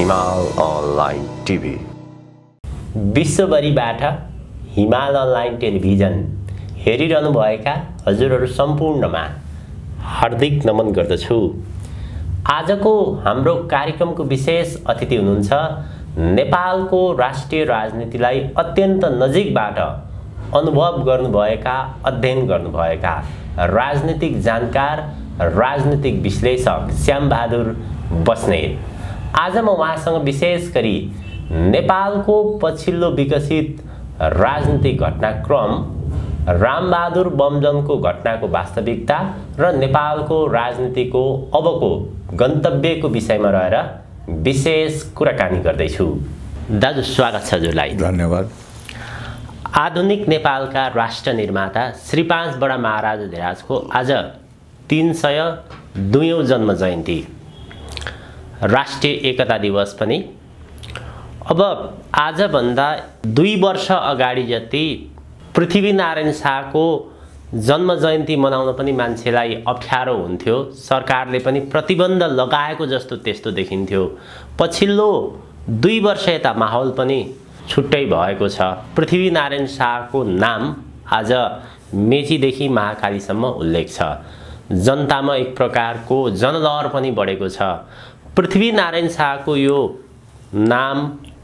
हिमाल online TV विश्वभरिबाट हिमाल online television हेरिरहनुभएका हजुरहरू सम्पूर्णमा हार्दिक नमन गर्दछु आजको हाम्रो कार्यक्रमको विशेष अतिथि हुनुहुन्छ नेपालको राष्ट्रिय राजनीतिलाई अत्यन्त नजिकबाट अनुभव गर्नुभएका अध्ययन गर्नुभएका राजनीतिक जानकार राजनीतिक विश्लेषक श्यामबहादुर बस्नेत आज म उहाँसँग विशेष गरी नेपालको पछिल्लो विकसित राजनीतिक घटनाक्रम रामबहादुर बमजनको घटनाको वास्तविकता र नेपालको राजनीतिको अबको गन्तव्यको विषयमा रहेर विशेष कुराकानी गर्दैछु दाजु स्वागत छ हजुरलाई धन्यवाद आधुनिक नेपालका राष्ट्र निर्माता श्री पाँच बडा महाराज धिराजको आज तिन सय दुयौँ जन्म जयन्ती राष्ट्रिय एकता दिवस पनि अब आजभन्दा दुई वर्ष अगाडि जति पृथ्वीनारायण शाहको जन्म जयन्ती मनाउन पनि मान्छेलाई अप्ठ्यारो हुन्थ्यो सरकारले पनि प्रतिबन्ध लगाएको जस्तो त्यस्तो देखिन्थ्यो पछिल्लो दुई वर्ष यता माहौल पनि छुट्टै भएको छ पृथ्वीनारायण शाहको नाम आज मेचीदेखि महाकालीसम्म उल्लेख छ जनतामा एक प्रकारको जनलहर पनि बढेको छ पृथ्वीनारायण शाहको यो नाम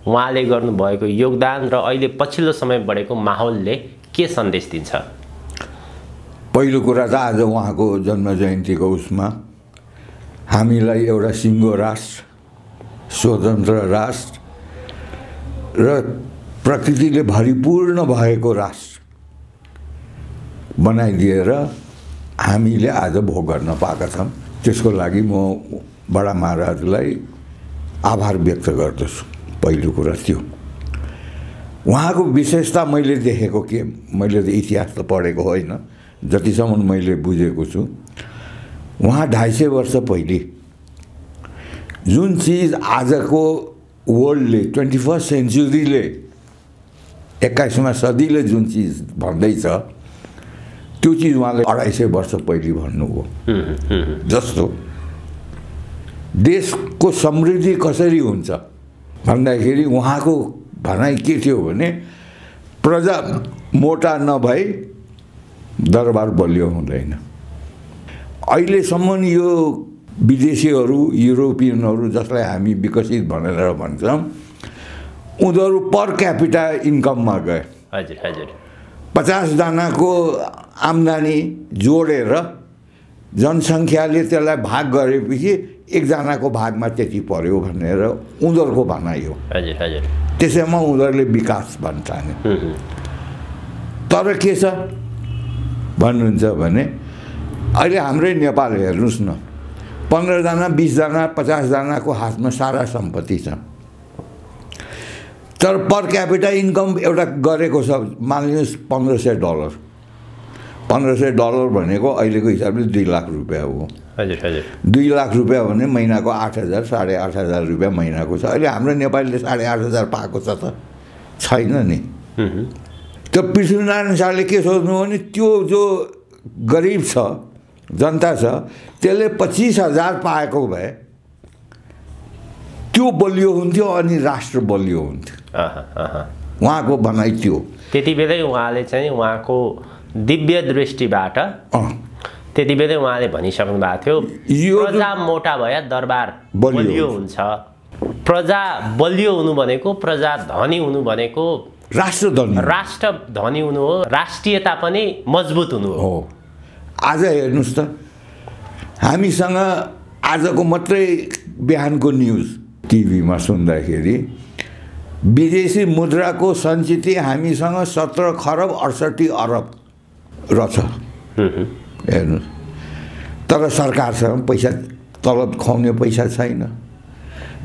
उहाँले गर्नुभएको योगदान र अहिले पछिल्लो समय बढेको माहौलले के सन्देश दिन्छ पहिलो कुरा त आज उहाँको जन्म जयन्तीको उसमा हामीलाई एउटा सिङ्गो राष्ट्र स्वतन्त्र राष्ट्र र प्रकृतिले भरिपूर्ण भएको राष्ट्र बनाइदिएर हामीले आज भोग गर्न पाएका छौँ त्यसको लागि म बडा महाराजलाई आभार व्यक्त गर्दछु पहिलो कुरा त्यो उहाँको विशेषता मैले देखेको के मैले त इतिहास त पढेको होइन जतिसम्म मैले बुझेको छु उहाँ ढाई सय वर्ष पहिले जुन चिज आजको वर्ल्डले ट्वेन्टी फर्स्ट सेन्चुरीले एक्काइसमा सदीले जुन चिज भन्दैछ त्यो चिज उहाँले अढाई सय वर्ष पहिले भन्नुभयो जस्तो देशको समृद्धि कसरी हुन्छ भन्दाखेरि उहाँको भनाइ के थियो भने प्रजा मोटा नभई दरबार बलियो हुँदैन अहिलेसम्म यो विदेशीहरू युरोपियनहरू जसलाई हामी विकसित भनेर भन्छौँ उनीहरू पर क्यापिटा इन्कममा गए हजुर हजुर पचासजनाको आम्दानी जोडेर जनसङ्ख्याले त्यसलाई भाग गरेपछि एकजनाको भागमा त्यति पर्यो भनेर उनीहरूको भनाइ हो त्यसैमा उनीहरूले विकास भन्छन् तर के छ भन्नुहुन्छ भने अहिले हाम्रै नेपाल हेर्नुहोस् न पन्ध्रजना बिसजना पचासजनाको हातमा सारा सम्पत्ति छ तर पर क्यापिटल इन्कम एउटा गरेको छ मानिलिनुहोस् पन्ध्र सय डलर पन्ध्र सय डलर भनेको अहिलेको हिसाबले दुई लाख रुपियाँ हो हजुर हजुर दुई लाख रुपियाँ भने महिनाको आठ हजार साढे आठ हजार रुपियाँ महिनाको छ अहिले हाम्रो नेपालीले साढे आठ हजार पाएको छ त छैन नि त्यो पृथ्वीनारायण शाहले के सोच्नु भने त्यो जो गरिब छ जनता छ त्यसले पच्चिस हजार पाएको भए त्यो बलियो हुन्थ्यो अनि राष्ट्र बलियो हुन्थ्यो उहाँको भनाइ त्यो त्यति बेलै उहाँले चाहिँ उहाँको दिव्य दृष्टिबाट त्यति बेलै उहाँले भनिसक्नु भएको थियो प्रजा मोटा भए दरबार बलियो हुन्छ प्रजा बलियो हुनु भनेको प्रजा धनी हुनु भनेको राष्ट्र राष्ट्र धनी हुनु हो राष्ट्रियता पनि मजबुत हुनु हो आज हेर्नुहोस् त हामीसँग आजको मात्रै बिहानको न्युज टिभीमा सुन्दाखेरि विदेशी मुद्राको सञ्चित हामीसँग सत्र खरब अडसठी अरब रहेछ हेर्नु तर सरकारसँग पैसा तलब खुवाउने पैसा छैन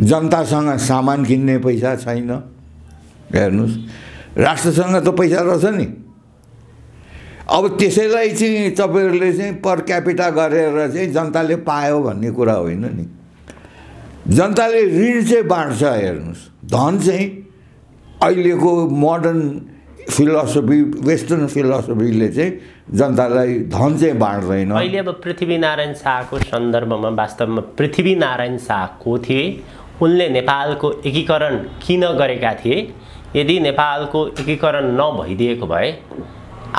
जनतासँग सामान किन्ने पैसा छैन हेर्नुहोस् राष्ट्रसँग त पैसा रहेछ नि अब त्यसैलाई चाहिँ तपाईँहरूले चाहिँ पर क्यापिटा गरेर चाहिँ जनताले पायो भन्ने कुरा होइन नि जनताले ऋण चाहिँ बाँड्छ हेर्नुहोस् धन चाहिँ अहिलेको मोडर्न फिलोसफी वेस्टर्न फिलोसफीले चाहिँ जनतालाई धन चाहिँ बाँड्दैन अहिले अब पृथ्वीनारायण शाहको सन्दर्भमा वास्तवमा पृथ्वीनारायण शाह को थिए उनले नेपालको एकीकरण किन गरेका थिए यदि नेपालको एकीकरण नभइदिएको भए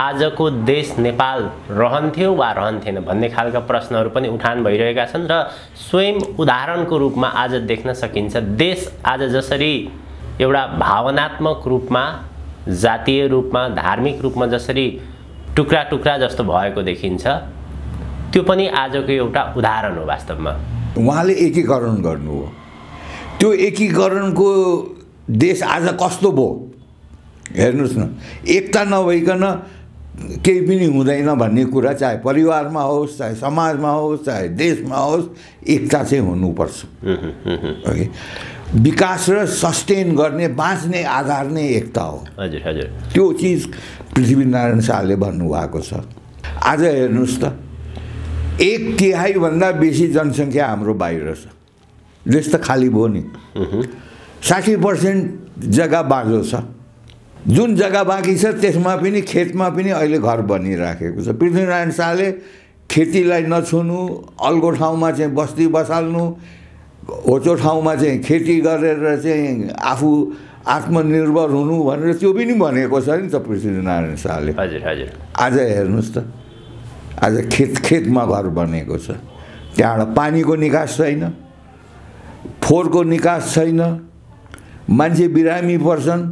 आजको देश नेपाल रहन्थ्यो वा रहन्थेन भन्ने खालका प्रश्नहरू पनि उठान भइरहेका छन् र स्वयं उदाहरणको रूपमा आज देख्न सकिन्छ देश आज जसरी एउटा भावनात्मक रूपमा जातीय रूपमा धार्मिक रूपमा जसरी टुक्रा टुक्रा जस्तो भएको देखिन्छ त्यो पनि आजको एउटा उदाहरण हो वास्तवमा उहाँले एकीकरण गर्नु हो त्यो एकीकरणको देश आज कस्तो भयो हेर्नुहोस् न एकता नभइकन केही पनि हुँदैन भन्ने कुरा चाहे परिवारमा होस् चाहे समाजमा होस् चाहे देशमा होस् एकता चाहिँ हुनुपर्छ विकास र सस्टेन गर्ने बाँच्ने आधार नै एकता हो हजुर हजुर त्यो चिज पृथ्वीनारायण शाहले भन्नुभएको छ आज हेर्नुहोस् त एक तिहाईभन्दा बेसी जनसङ्ख्या हाम्रो बाहिर छ देश त खाली भयो नि साठी पर्सेन्ट जग्गा बाँझो छ जुन जग्गा बाँकी छ त्यसमा पनि खेतमा पनि अहिले घर बनिराखेको छ पृथ्वीनारायण शाहले खेतीलाई नछुनु अल्गो ठाउँमा चाहिँ बस्ती बसाल्नु होचो ठाउँमा चाहिँ खेती गरेर चाहिँ आफू आत्मनिर्भर हुनु भनेर त्यो पनि भनेको छ नि त पृथ्वीनारायण शाहले हजुर हजुर आज हेर्नुहोस् त आज खेत खेतमा घर बनेको छ त्यहाँबाट पानीको निकास छैन फोहोरको निकास छैन मान्छे बिरामी पर्छन्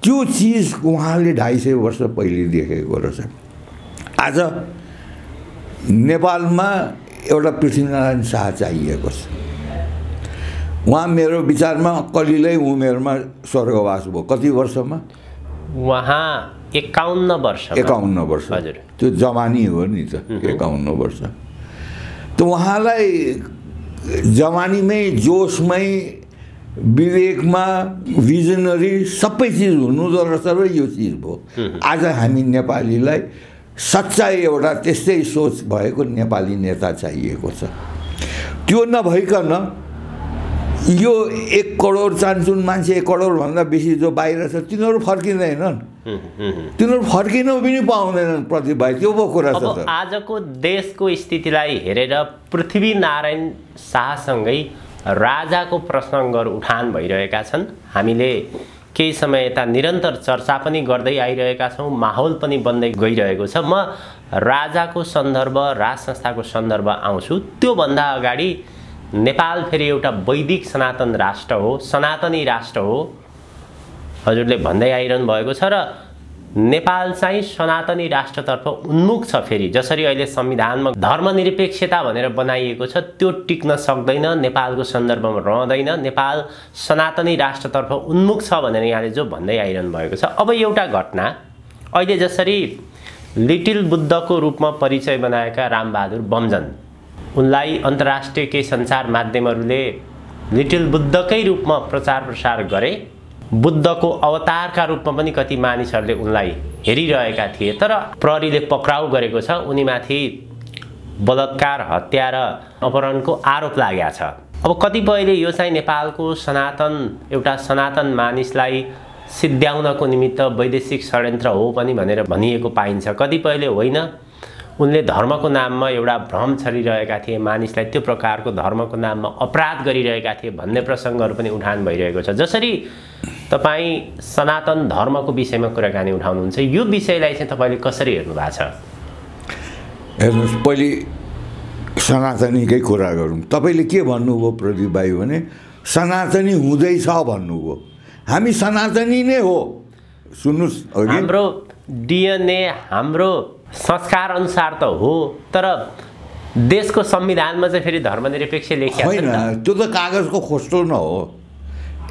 त्यो चिज उहाँले ढाई सय वर्ष पहिले देखेको रहेछ आज नेपालमा एउटा पृथ्वीनारायण शाह चाहिएको छ उहाँ मेरो विचारमा कलिलै उमेरमा स्वर्गवास भयो कति वर्षमा उहाँ एकाउन्न वर्ष एकाउन्न वर्ष हजुर त्यो जवानी हो नि त एकाउन्न वर्ष त उहाँलाई जवानीमै जोसमै विवेकमा भिजनरी सबै चिज हुनुहुँदो रहेछ र यो चिज भयो आज हामी नेपालीलाई सच्चाइ एउटा त्यस्तै सोच भएको नेपाली नेता चाहिएको छ त्यो नभइकन यो एक करोड चान्सुन मान्छे एक करोडभन्दा बेसी जो बाहिर छ तिनीहरू फर्किँदैनन् तिनीहरू फर्किनु पनि पाउँदैनन् प्रतिभा त्यो पो कुरा छ आजको देशको स्थितिलाई हेरेर पृथ्वीनारायण शाहसँगै राजाको प्रसङ्गहरू उठान भइरहेका छन् हामीले केही समय यता निरन्तर चर्चा पनि गर्दै आइरहेका छौँ माहौल पनि बन्दै गइरहेको छ म राजाको सन्दर्भ राज संस्थाको सन्दर्भ आउँछु त्योभन्दा अगाडि नेपाल फेरि एउटा वैदिक सनातन राष्ट्र हो सनातनी राष्ट्र हो हजुरले भन्दै आइरहनु भएको छ र नेपाल चाहिँ सनातनी राष्ट्रतर्फ उन्मुख छ फेरि जसरी अहिले संविधानमा धर्मनिरपेक्षता भनेर बनाइएको छ त्यो टिक्न सक्दैन नेपालको सन्दर्भमा रहँदैन नेपाल सनातनी राष्ट्रतर्फ उन्मुख छ भनेर यहाँले जो भन्दै आइरहनु भएको छ अब एउटा घटना अहिले जसरी लिटिल बुद्धको रूपमा परिचय बनाएका रामबहादुर बमजन उनलाई अन्तर्राष्ट्रिय केही सञ्चार माध्यमहरूले लिटिल बुद्धकै रूपमा प्रचार प्रसार गरे बुद्धको अवतारका रूपमा पनि कति मानिसहरूले उनलाई हेरिरहेका थिए तर प्रहरीले पक्राउ गरेको छ उनीमाथि बलात्कार हत्या र अपहरणको आरोप लागेको छ अब कतिपयले यो चाहिँ नेपालको सनातन एउटा सनातन मानिसलाई सिद्ध्याउनको निमित्त वैदेशिक षड्यन्त्र हो पनि भनेर भनिएको पाइन्छ कतिपयले होइन उनले धर्मको नाममा एउटा भ्रम छरिरहेका थिए मानिसलाई त्यो प्रकारको धर्मको नाममा अपराध गरिरहेका थिए भन्ने प्रसङ्गहरू पनि उठान भइरहेको छ जसरी तपाईँ सनातन धर्मको विषयमा कुराकानी उठाउनुहुन्छ यो विषयलाई चाहिँ तपाईँले कसरी हेर्नु भएको छ हेर्नुहोस् पहिले सनातनीकै कुरा गरौँ तपाईँले के भन्नुभयो प्रदीप भाइ भने सनातनी हुँदैछ भन्नुभयो हामी सनातनी नै हो सुन्नुहोस् हाम्रो डिएनए हाम्रो संस्कार अनुसार त हो तर देशको संविधानमा चाहिँ फेरि धर्मनिरपेक्ष लेखिएको होइन त्यो त कागजको खोस्टो न हो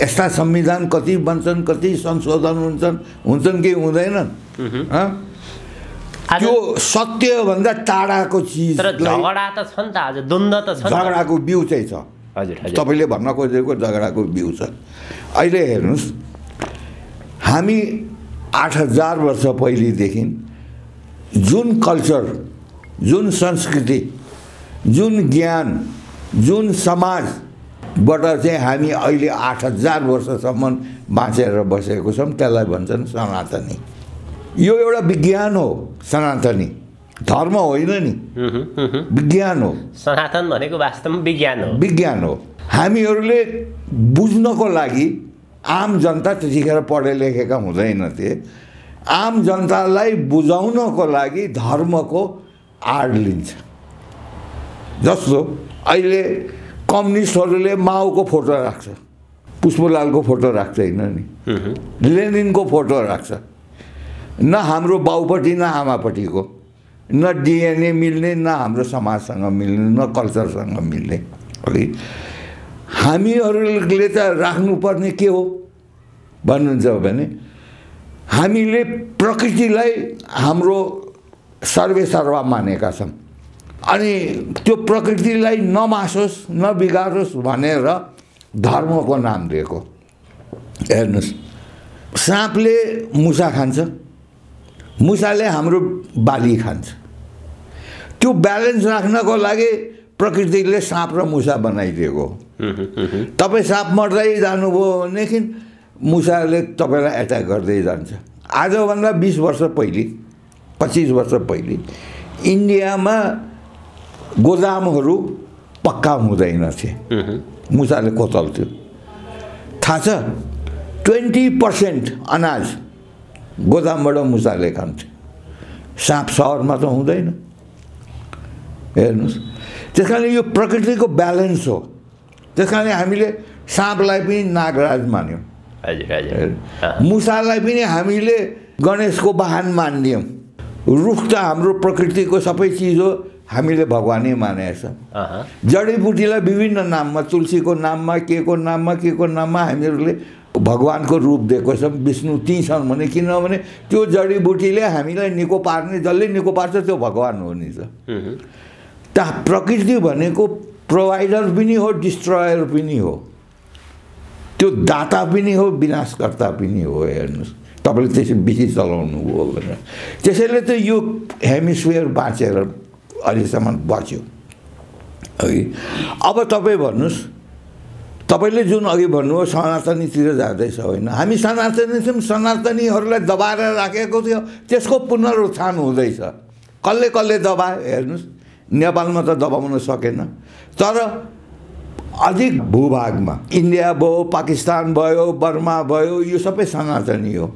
यस्ता संविधान कति बन्छन् कति संशोधन हुन्छन् हुन्छन् कि हुँदैनन् त्यो सत्यभन्दा टाढाको चिज झगडा त छ नि त आज द्वन्द त छ झगडाको बिउ चाहिँ छ हजुर तपाईँले भन्न खोजेको झगडाको बिउ छ अहिले हेर्नुहोस् हामी आठ हजार वर्ष पहिलेदेखि जुन कल्चर जुन संस्कृति जुन ज्ञान जुन समाजबाट चाहिँ हामी अहिले आठ हजार वर्षसम्म बाँचेर बसेको छौँ त्यसलाई भन्छन् सनातनी यो एउटा विज्ञान हो सनातनी धर्म होइन नि विज्ञान हो सनातन भनेको वास्तवमा विज्ञान हो विज्ञान हो हामीहरूले बुझ्नको लागि आम जनता त्यतिखेर पढे लेखेका हुँदैनथे आम जनतालाई बुझाउनको लागि धर्मको आड लिन्छ जस्तो अहिले कम्युनिस्टहरूले माओको फोटो राख्छ पुष्पलालको फोटो राख्दैन नि लेनिनको फोटो राख्छ न हाम्रो बाउपट्टि न आमापट्टिको न डिएनए मिल्ने न हाम्रो समाजसँग मिल्ने न कल्चरसँग मिल्ने है हामीहरूले त राख्नुपर्ने के हो भन्नुहुन्छ भने हामीले प्रकृतिलाई हाम्रो सर्वेसर्वा मानेका छौँ अनि त्यो प्रकृतिलाई नमासोस् नबिगारोस् भनेर धर्मको नाम दिएको हेर्नुहोस् साँपले मुसा खान्छ मुसाले हाम्रो बाली खान्छ त्यो ब्यालेन्स राख्नको लागि प्रकृतिले साँप र मुसा बनाइदिएको तपाईँ साँप मर्दै जानुभयो भनेदेखि मुसाले तपाईँलाई एट्याक गर्दै जान्छ आजभन्दा बिस वर्ष पहिले पच्चिस वर्ष पहिले इन्डियामा गोदामहरू पक्का हुँदैनथे मुसाले कोचल्थ्यो थाहा छ ट्वेन्टी पर्सेन्ट अनाज गोदामबाट मुसाले खान्थ्यो साँप सहरमा त हुँदैन हेर्नुहोस् त्यस कारणले यो प्रकृतिको ब्यालेन्स हो त्यस कारणले हामीले साँपलाई पनि नागराज मान्यौँ मुसालाई पनि हामीले गणेशको वाहन मानिदियौँ रुख त हाम्रो प्रकृतिको सबै चिज हो हामीले भगवानै मानेको छ जडीबुटीलाई विभिन्न नाममा तुलसीको नाममा के को नाममा के को नाममा हामीहरूले भगवानको रूप दिएको छ विष्णु ती छन् भने किनभने त्यो जडीबुटीले हामीलाई निको पार्ने जसले निको पार्छ त्यो भगवान् हो नि त त्यहाँ प्रकृति भनेको प्रोभाइडर पनि हो डिस्ट्रोयर पनि हो त्यो दाता पनि हो विनाशकर्ता पनि हो हेर्नुहोस् तपाईँले त्यसै बिजी चलाउनु हो भनेर त्यसैले त यो हेमिस्फेयर बाँचेर अहिलेसम्म बच्यो है अब तपाईँ भन्नुहोस् तपाईँले जुन अघि भन्नुभयो सनातनीतिर जाँदैछ होइन हामी सनातनी छौँ सनातनीहरूलाई दबाएर राखेको थियो त्यसको पुनरुत्थान हुँदैछ कसले कसले दबायो हेर्नुहोस् नेपालमा त दबाउन सकेन तर अधिक भूभागमा इन्डिया भयो पाकिस्तान भयो बर्मा भयो यो सबै सनातनी हो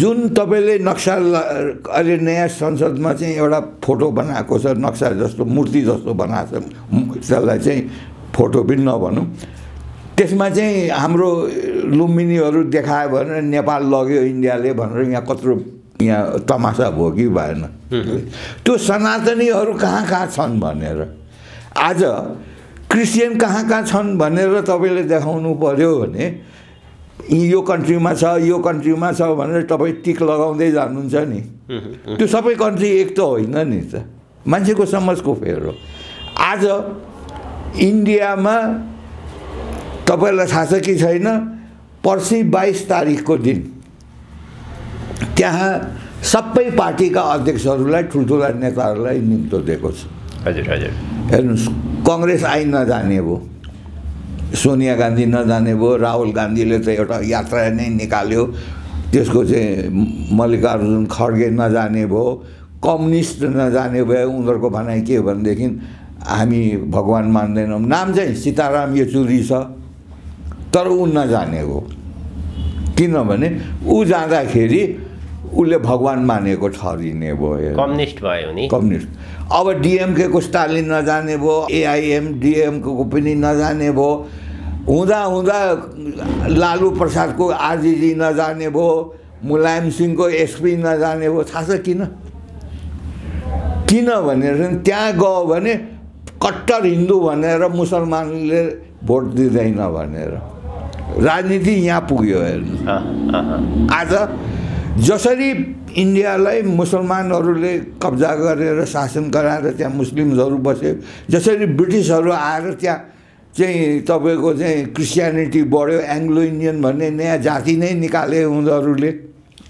जुन तपाईँले नक्सा अहिले नयाँ संसदमा चाहिँ एउटा फोटो बनाएको छ नक्सा जस्तो मूर्ति जस्तो बनाएको छ त्यसलाई चाहिँ फोटो पनि नभनौँ त्यसमा चाहिँ हाम्रो लुम्बिनीहरू देखायो भने नेपाल लग्यो इन्डियाले भनेर यहाँ कत्रो यहाँ तमासा भयो कि भएन त्यो सनातनीहरू कहाँ कहाँ छन् भनेर आज क्रिस्चियन कहाँ कहाँ छन् भनेर तपाईँले देखाउनु पऱ्यो भने यो कन्ट्रीमा छ यो कन्ट्रीमा छ भनेर तपाईँ टिक लगाउँदै जानुहुन्छ नि त्यो सबै कन्ट्री एक त होइन नि त मान्छेको समाजको फेर हो आज इन्डियामा तपाईँलाई थाहा छ कि छैन पर्सि बाइस तारिकको दिन त्यहाँ सबै पार्टीका अध्यक्षहरूलाई ठुल्ठुला नेताहरूलाई निम्तो दिएको छ हजुर हजुर हेर्नुहोस् कङ्ग्रेस आइ नजाने भयो सोनिया गान्धी नजाने भयो राहुल गान्धीले त एउटा यात्रा नै निकाल्यो त्यसको चाहिँ मल्लिकार्जुन खड्गे नजाने भयो कम्युनिस्ट नजाने भयो उनीहरूको भनाइ के हो भनेदेखि हामी भगवान् मान्दैनौँ नाम चाहिँ सीताराम येचुरी छ तर ऊ नजाने हो किनभने ऊ जाँदाखेरि उसले भगवान् मानेको ठरिने भयो कम्युनिस्ट भयो नि कम्युनिस्ट अब डिएमके को स्टालिन नजाने भयो एआइएम डिएमको पनि नजाने भयो हुँदा हुँदा लालु प्रसादको आरजिजी नजाने भयो मुलायम सिंहको एसपी नजाने भयो थाहा छ किन किन भनेर त्यहाँ गयो भने कट्टर हिन्दू भनेर मुसलमानले भोट दिँदैन भनेर राजनीति यहाँ पुग्यो हेर्नु आज जसरी इन्डियालाई मुसलमानहरूले कब्जा गरेर शासन गराएर त्यहाँ मुस्लिम्सहरू बसे जसरी ब्रिटिसहरू आएर त्यहाँ चाहिँ तपाईँको चाहिँ क्रिस्चियनिटी बढ्यो एङ्ग्लो इन्डियन भन्ने नयाँ जाति नै निकाले उनीहरूले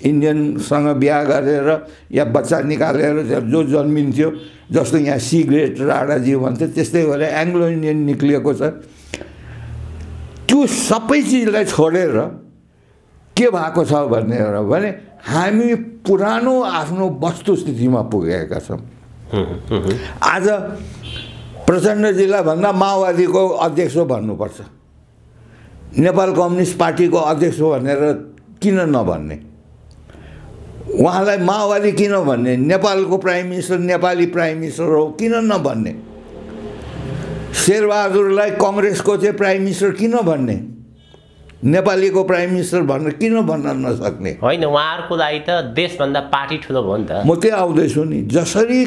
इन्डियनसँग बिहा गरेर या बच्चा निकालेर जो जन्मिन्थ्यो जस्तो यहाँ सिग्रेट राणाजी भन्थ्यो त्यस्तै भएर एङ्ग्लो इन्डियन निक्लिएको छ त्यो सबै चिजलाई छोडेर के भएको छ भनेर भने हामी पुरानो आफ्नो वस्तुस्थितिमा पुगेका छौँ आज प्रचण्डजीलाई भन्दा माओवादीको अध्यक्ष भन्नुपर्छ नेपाल कम्युनिस्ट पार्टीको अध्यक्ष भनेर किन नभन्ने उहाँलाई माओवादी किन भन्ने नेपालको prime minister Nepali prime minister हो किन नभन्ने शेरबहादुरलाई कङ्ग्रेसको चाहिँ प्राइम मिनिस्टर किन भन्ने नेपालीको प्राइम मिनिस्टर भनेर किन भन्न नसक्ने होइन उहाँहरूको लागि त देशभन्दा पार्टी ठुलो भयो नि त म त्यही आउँदैछु नि जसरी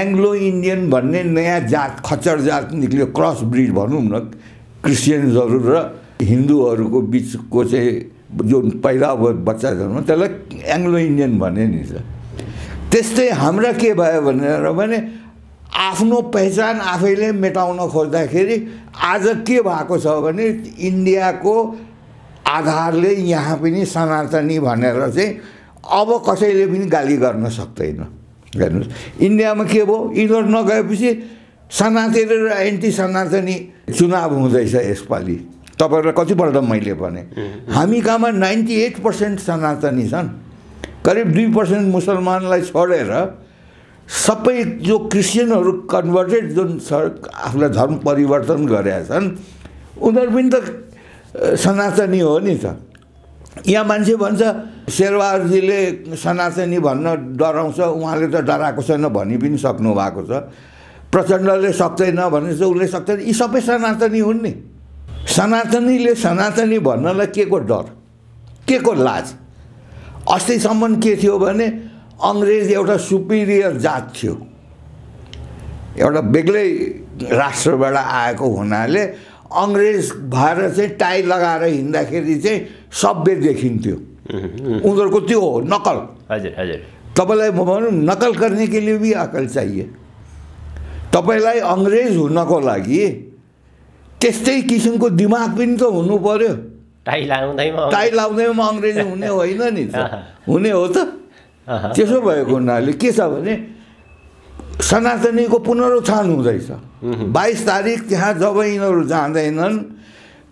एङ्ग्लो इन्डियन भन्ने नयाँ जात खच्चर जात निस्क्यो क्रस ब्रिड भनौँ न क्रिस्चियन्सहरू र हिन्दूहरूको बिचको चाहिँ जो पहिला अब बच्चा जन्म त्यसलाई एङ्ग्लो इन्डियन भन्ने नि त त्यस्तै हाम्रा के भयो भनेर भने आफ्नो पहिचान आफैले मेटाउन खोज्दाखेरि आज के भएको छ भने इन्डियाको आधारले यहाँ पनि सनातनी भनेर चाहिँ अब कसैले पनि गाली गर्न सक्दैन हेर्नुहोस् इन्डियामा के भयो इन्डोर नगएपछि सनातनी र एन्टी सनातनी चुनाव हुँदैछ यसपालि तपाईँहरूलाई कतिपल्ट मैले भने हामी कहाँमा नाइन्टी एट पर्सेन्ट सनातनी छन् करिब दुई पर्सेन्ट मुसलमानलाई छोडेर सबै जो क्रिस्चियनहरू कन्भर्टेड जुन छ आफूलाई धर्म परिवर्तन गरेका छन् उनीहरू पनि त सनातनी हो नि त यहाँ मान्छे भन्छ शेरबहादुरजीले सनातनी भन्न डराउँछ उहाँले त डराएको छैन भनि पनि सक्नु भएको छ प्रचण्डले सक्दैन भने चाहिँ उसले सक्दैन यी सबै सनातनी हुन् नि सनातनीले सनातनी भन्नलाई के को डर के को लाज अस्तिसम्म के थियो भने अङ्ग्रेज एउटा सुपिरियर जात थियो एउटा बेग्लै राष्ट्रबाट आएको हुनाले अङ्ग्रेज भएर चाहिँ टाई लगाएर हिँड्दाखेरि चाहिँ सभ्य देखिन्थ्यो उनीहरूको त्यो हो नकल हजुर हजुर तपाईँलाई म भनौँ नकल गर्ने के लिए पनि अकल चाहियो तपाईँलाई अङ्ग्रेज हुनको लागि त्यस्तै किसिमको दिमाग पनि त हुनु पऱ्यो टाई लाउँदैमा टाई लाउँदैमा अङ्ग्रेजी हुने होइन नि हुने हो त त्यसो भएको हुनाले के छ भने सनातनीको पुनरुत्थान हुँदैछ बाइस तारिक त्यहाँ जब यिनीहरू जाँदैनन्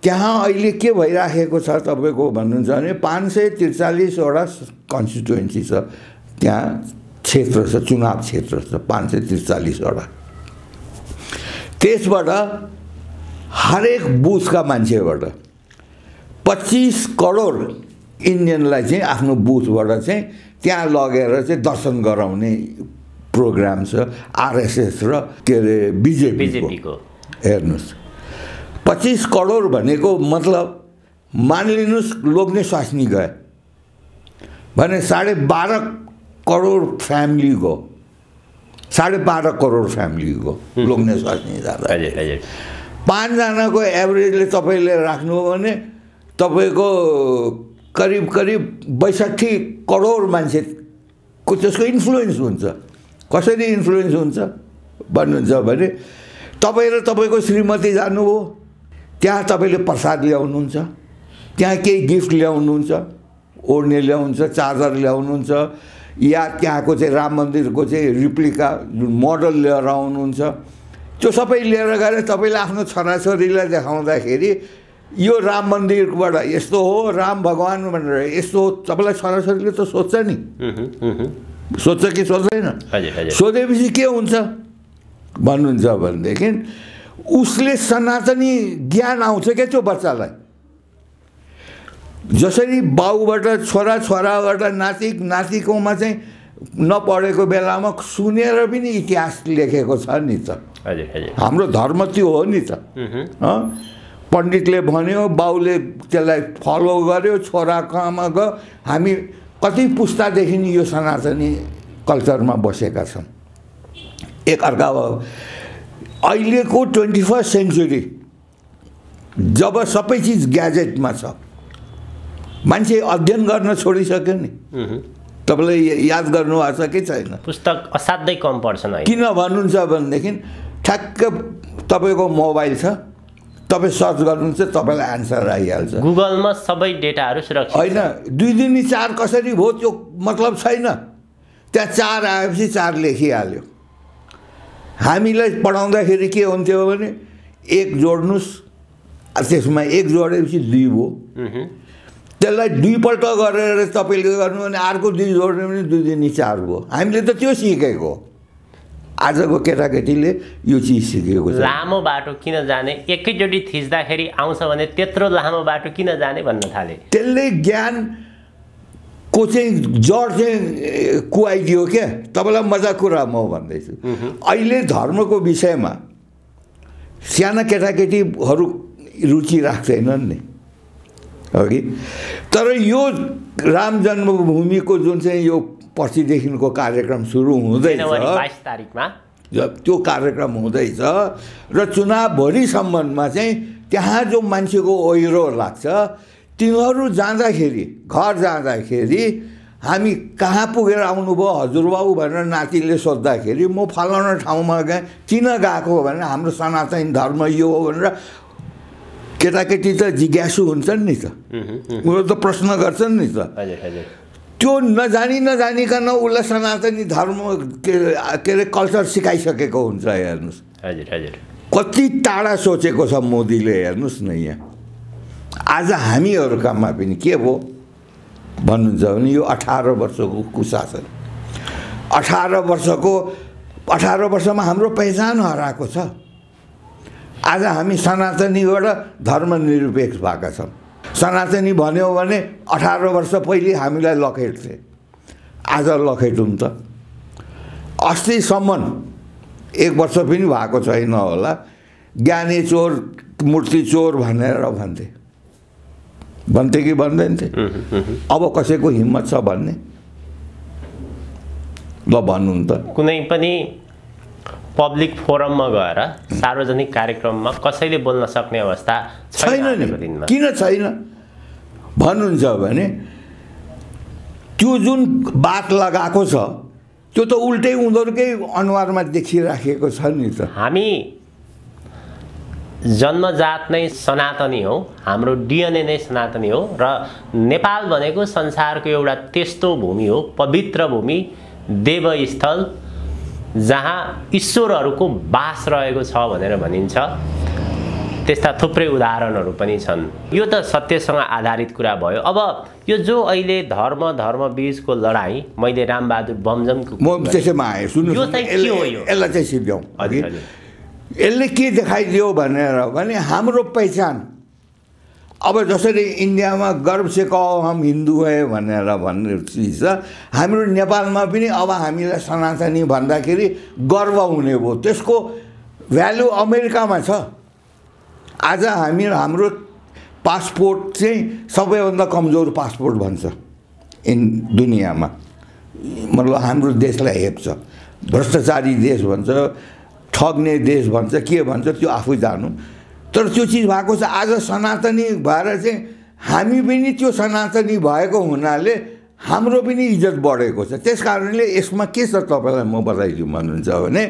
त्यहाँ अहिले के भइराखेको छ तपाईँको भन्नुहुन्छ भने पाँच सय त्रिचालिसवटा कन्स्टिट्युएन्सी छ त्यहाँ क्षेत्र छ चुनाव क्षेत्र छ पाँच सय त्रिचालिसवटा त्यसबाट हरेक बुथका मान्छेबाट पच्चिस करोड इन्डियनलाई चाहिँ आफ्नो बुथबाट चाहिँ त्यहाँ लगेर चाहिँ दर्शन गराउने प्रोग्राम छ आरएसएस र के अरे बिजेपीको हेर्नुहोस् पच्चिस करोड भनेको मतलब मानिलिनुहोस् लोग्ने स्वास्नी गए भने साढे बाह्र करोड फ्यामिली गयो साढे बाह्र करोड फ्यामिली गयो लोग्ने स्वास्नी जाँदा पाँचजनाको एभरेजले तपाईँले राख्नु हो भने तपाईँको करिब करिब बैसठी करोड मान्छेको त्यसको इन्फ्लुएन्स हुन्छ कसरी इन्फ्लुएन्स हुन्छ भन्नुहुन्छ भने तपाईँ र तपाईँको श्रीमती जानुभयो त्यहाँ तपाईँले प्रसाद ल्याउनुहुन्छ त्यहाँ केही गिफ्ट ल्याउनुहुन्छ ओढ्ने ल्याउनुहुन्छ चार्जर ल्याउनुहुन्छ या त्यहाँको चाहिँ राम मन्दिरको चाहिँ रिप्लिका जुन मोडल लिएर आउनुहुन्छ त्यो सबै लिएर गएर तपाईँले आफ्नो छोराछोरीलाई देखाउँदाखेरि यो राम मन्दिरबाट यस्तो हो राम भगवान् भनेर यस्तो हो तपाईँलाई छोराछोरीले त सोध्छ नि सोध्छ कि सोध्दैन सोधेपछि के हुन्छ भन्नुहुन्छ भनेदेखि उसले सनातनी ज्ञान आउँछ क्या त्यो बच्चालाई जसरी बाउबाट छोरा छोराबाट नाति नातिकोमा चाहिँ नपढेको बेलामा सुनेर पनि इतिहास लेखेको छ नि त हाम्रो धर्म त्यो हो नि त पण्डितले भन्यो बाउले त्यसलाई फलो गर्यो छोरा कहाँमा गयो हामी कति पुस्तादेखि यो सनातनी कल्चरमा बसेका छन् एक अर्का अहिलेको ट्वेन्टी फर्स्ट सेन्चुरी जब सबै चिज ग्याजेटमा छ मान्छे अध्ययन गर्न छोडिसक्यो नि तपाईँलाई याद गर्नुभएको छ कि छैन पुस्तक असाध्यै कम पर्छ किन भन्नुहुन्छ भनेदेखि ठ्याक्क तपाईँको मोबाइल छ तपाईँ सर्च गर्नुहुन्छ तपाईँलाई एन्सर आइहाल्छ गुगलमा सबै डेटाहरू सुरक्षित होइन दुई दिन चार कसरी भयो त्यो मतलब छैन त्यहाँ चार आएपछि चार लेखिहाल्यो हामीलाई पढाउँदाखेरि के हुन्थ्यो भने एक जोड्नुहोस् त्यसमा एक जोडेपछि दुई भयो त्यसलाई दुईपल्ट गरेर तपाईँले गर्नु भने अर्को दुई जोड्ने भने दुई दिन चार भयो हामीले त त्यो सिकेको आजको केटाकेटीले यो चिज सिकेको छ लामो बाटो किन जाने एकैचोटि थिच्दाखेरि आउँछ भने त्यत्रो लामो बाटो किन जाने भन्न थाले त्यसले ज्ञान को चाहिँ जड चाहिँ कुहाइदियो क्या तपाईँलाई मजा कुरा म भन्दैछु अहिले धर्मको विषयमा साना केटाकेटीहरू रुचि राख्दैनन् नि हो कि तर यो राम जन्मभूमिको जुन चाहिँ यो पर्सिदेखिको कार्यक्रम सुरु हुँदैछ तारिकमा त्यो कार्यक्रम हुँदैछ र चुनावभरि सम्बन्धमा चाहिँ त्यहाँ जो मान्छेको ओहिरो लाग्छ तिनीहरू जाँदाखेरि घर जाँदाखेरि हामी कहाँ पुगेर आउनुभयो हजुरबाबु भनेर नातिले सोद्धाखेरि म फलाना ठाउँमा गएँ किन गएको हो भनेर हाम्रो सनातन धर्म यो हो भनेर केटाकेटी त जिज्ञासु हुन्छन् नि त उनीहरू त प्रश्न गर्छन् नि त त्यो नजानी नजानिकन उसलाई सनातनी धर्म के के अरे कल्चर सिकाइसकेको हुन्छ हेर्नुहोस् हजुर हजुर कति टाढा सोचेको छ मोदीले हेर्नुहोस् न यहाँ आज हामीहरूकामा पनि के भयो भन्नुहुन्छ भने यो अठार वर्षको कुशासन अठार वर्षको अठार वर्षमा हाम्रो पहिचान हराएको छ आज हामी सनातनीबाट धर्मनिरपेक्ष भएका छौँ सनातनी भन्यो भने अठार वर्ष पहिले हामीलाई लखेट थिए आज लखेट हुन्छ अस्तिसम्म एक वर्ष पनि भएको छैन होला ज्ञाने चोर मूर्ति चोर भनेर भन्थे भन्थे कि भन्दैन थिए अब कसैको हिम्मत छ भन्ने ल भन्नु त कुनै पनि पब्लिक फोरममा गएर सार्वजनिक कार्यक्रममा कसैले बोल्न सक्ने अवस्था छैन किन छैन भन्नुहुन्छ भने त्यो जुन बात लगाएको छ त्यो त उल्टै उनीहरूकै अनुहारमा देखिराखेको छ नि त हामी जन्मजात नै सनातनी हौ हाम्रो डिएनए नै सनातनी हो र नेपाल भनेको संसारको एउटा त्यस्तो भूमि हो पवित्र भूमि देवस्थल जहाँ ईश्वरहरूको बास रहेको छ भनेर भनिन्छ त्यस्ता थुप्रै उदाहरणहरू पनि छन् यो त सत्यसँग आधारित कुरा भयो अब यो जो अहिले धर्म धर्म बिचको लडाईँ मैले रामबहादुर बमजमको म त्यसैमा आएँ सुन्नु यसलाई चाहिँ सिद्ध्याउँ यसले के देखाइदियो भनेर भने हाम्रो पहिचान अब जसरी इन्डियामा गर्व से हाम हिन्दू है भनेर भन्ने चिज छ हाम्रो नेपालमा पनि अब हामीलाई सनातनी भन्दाखेरि गर्व हुने भयो त्यसको भ्यालु अमेरिकामा छ आज हामी हाम्रो पासपोर्ट चाहिँ सबैभन्दा कमजोर पासपोर्ट भन्छ इन दुनियाँमा मतलब हाम्रो देशलाई हेप्छ भ्रष्टाचारी देश भन्छ ठग्ने देश भन्छ के भन्छ त्यो आफै जानु तर त्यो चिज भएको छ आज सनातनी भएर चाहिँ हामी पनि त्यो सनातनी भएको हुनाले हाम्रो पनि इज्जत बढेको छ त्यस कारणले यसमा के छ तपाईँलाई म बताइदिउँ भन्नुहुन्छ भने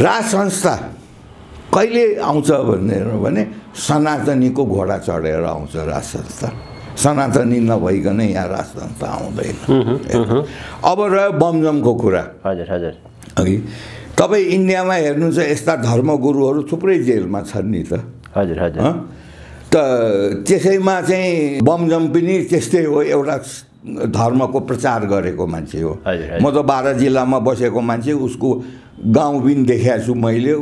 राज संस्था कहिले आउँछ भनेर भने सनातनीको घोडा चढेर आउँछ राज संस्था सनातनी नभइकन यहाँ राज संस्था आउँदैन अब रह्यो बमजमको कुरा हजुर हजुर अघि तपाईँ इन्डियामा हेर्नु चाहिँ यस्ता धर्मगुरुहरू थुप्रै जेलमा छन् नि त हजुर हजुर त त्यसैमा चाहिँ बमजम पनि त्यस्तै हो एउटा धर्मको प्रचार गरेको मान्छे हो म त बाह्र जिल्लामा बसेको मान्छे उसको गाउँ पनि देखाएको छु मैले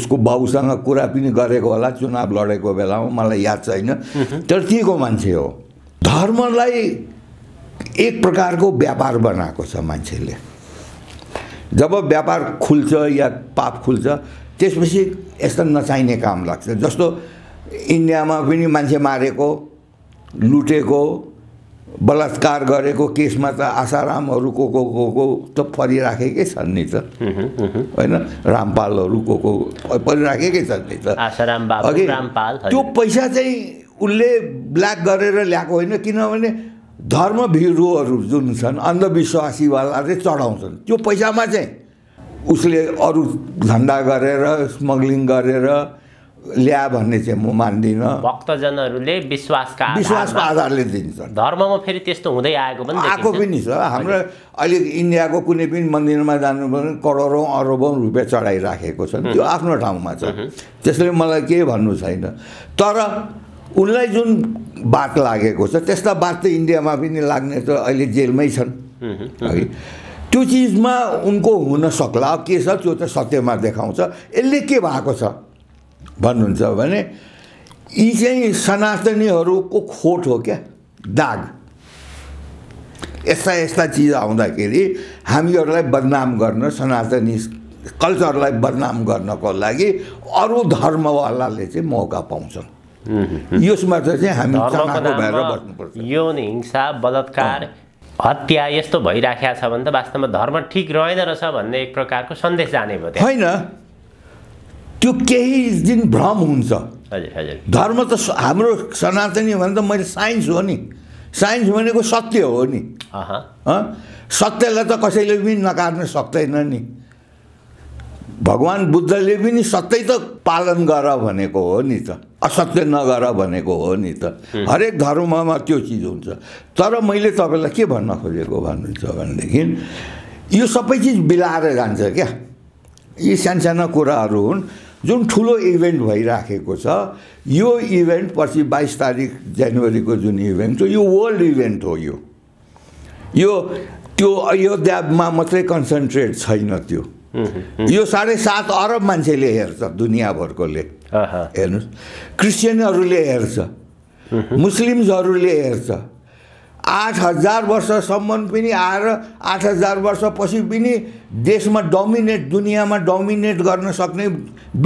उसको बाउसँग कुरा पनि गरेको होला चुनाव लडेको बेलामा मलाई याद छैन तर त्यहीको मान्छे हो धर्मलाई एक प्रकारको व्यापार बनाएको छ मान्छेले जब व्यापार खुल्छ या पाप खुल्छ त्यसपछि यस्तो नचाहिने काम लाग्छ जस्तो इन्डियामा पनि मान्छे मारेको लुटेको बलात्कार गरेको केसमा त आसारामहरू को को को को त परिराखेकै छन् नि त होइन रामपालहरू को को परिराखेकै छन् नि त त्यो पैसा चाहिँ उसले ब्ल्याक गरेर ल्याएको होइन किनभने धर्म धर्मभिरुहरू जुन छन् अन्धविश्वासीवालाले चढाउँछन् त्यो पैसामा चाहिँ उसले अरू धन्दा गरेर स्मग्लिङ गरेर ल्या भन्ने चाहिँ म मान्दिनँ भक्तजनहरूले विश्वासका विश्वासको आधारले दिन्छन् धर्ममा फेरि त्यस्तो हुँदै आएको पनि आएको पनि छ हाम्रो अहिले इन्डियाको कुनै पनि मन्दिरमा जानु भने करोडौँ अरबौँ रुपियाँ चढाइराखेको छन् त्यो आफ्नो ठाउँमा छ त्यसले मलाई केही भन्नु छैन तर उनलाई जुन बात लागेको छ त्यस्ता बात त इन्डियामा पनि लाग्ने त अहिले जेलमै छन् है त्यो चिजमा उनको हुन सक्ला के छ त्यो त सत्यमा देखाउँछ यसले के भएको छ भन्नुहुन्छ भने यी चाहिँ सनातनीहरूको खोट हो क्या दाग यस्ता यस्ता चिज आउँदाखेरि हामीहरूलाई बदनाम गर्न सनातनी कल्चरलाई बदनाम गर्नको लागि अरू धर्मवालाले चाहिँ मौका पाउँछन् यसमा चाहिँ हामी भएर बस्नुपर्छ नि हिंसा बलात्कार हत्या यस्तो भइराखेको छ भने त वास्तवमा धर्म ठिक रहेन रहेछ भन्ने एक प्रकारको सन्देश जाने भयो होइन त्यो केही दिन भ्रम हुन्छ हजुर हजुर धर्म त हाम्रो सनातनी भने त मैले साइन्स हो नि साइन्स भनेको सत्य हो नि सत्यलाई त कसैले पनि नकार्न सक्दैन नि भगवान् बुद्धले पनि सत्य त पालन गर भनेको हो नि त असत्य नगर भनेको हो नि त हरेक धर्ममा त्यो चिज हुन्छ तर मैले तपाईँलाई के भन्न खोजेको भन्नुहुन्छ भनेदेखि यो सबै चिज बिलाएर जान्छ क्या यी सानसाना कुराहरू हुन् जुन ठुलो इभेन्ट भइराखेको छ यो इभेन्ट पछि बाइस तारिक जनवरीको जुन इभेन्ट हो यो वर्ल्ड इभेन्ट हो यो यो त्यो अयोध्यामा मात्रै कन्सन्ट्रेट छैन त्यो यो साढे सात अरब मान्छेले हेर्छ दुनियाँभरकोले हेर्नुहोस् क्रिस्चियनहरूले हेर्छ मुस्लिम्सहरूले हेर्छ आठ हजार वर्षसम्म पनि आएर आठ हजार वर्षपछि पनि देशमा डोमिनेट दुनियाँमा डोमिनेट गर्न सक्ने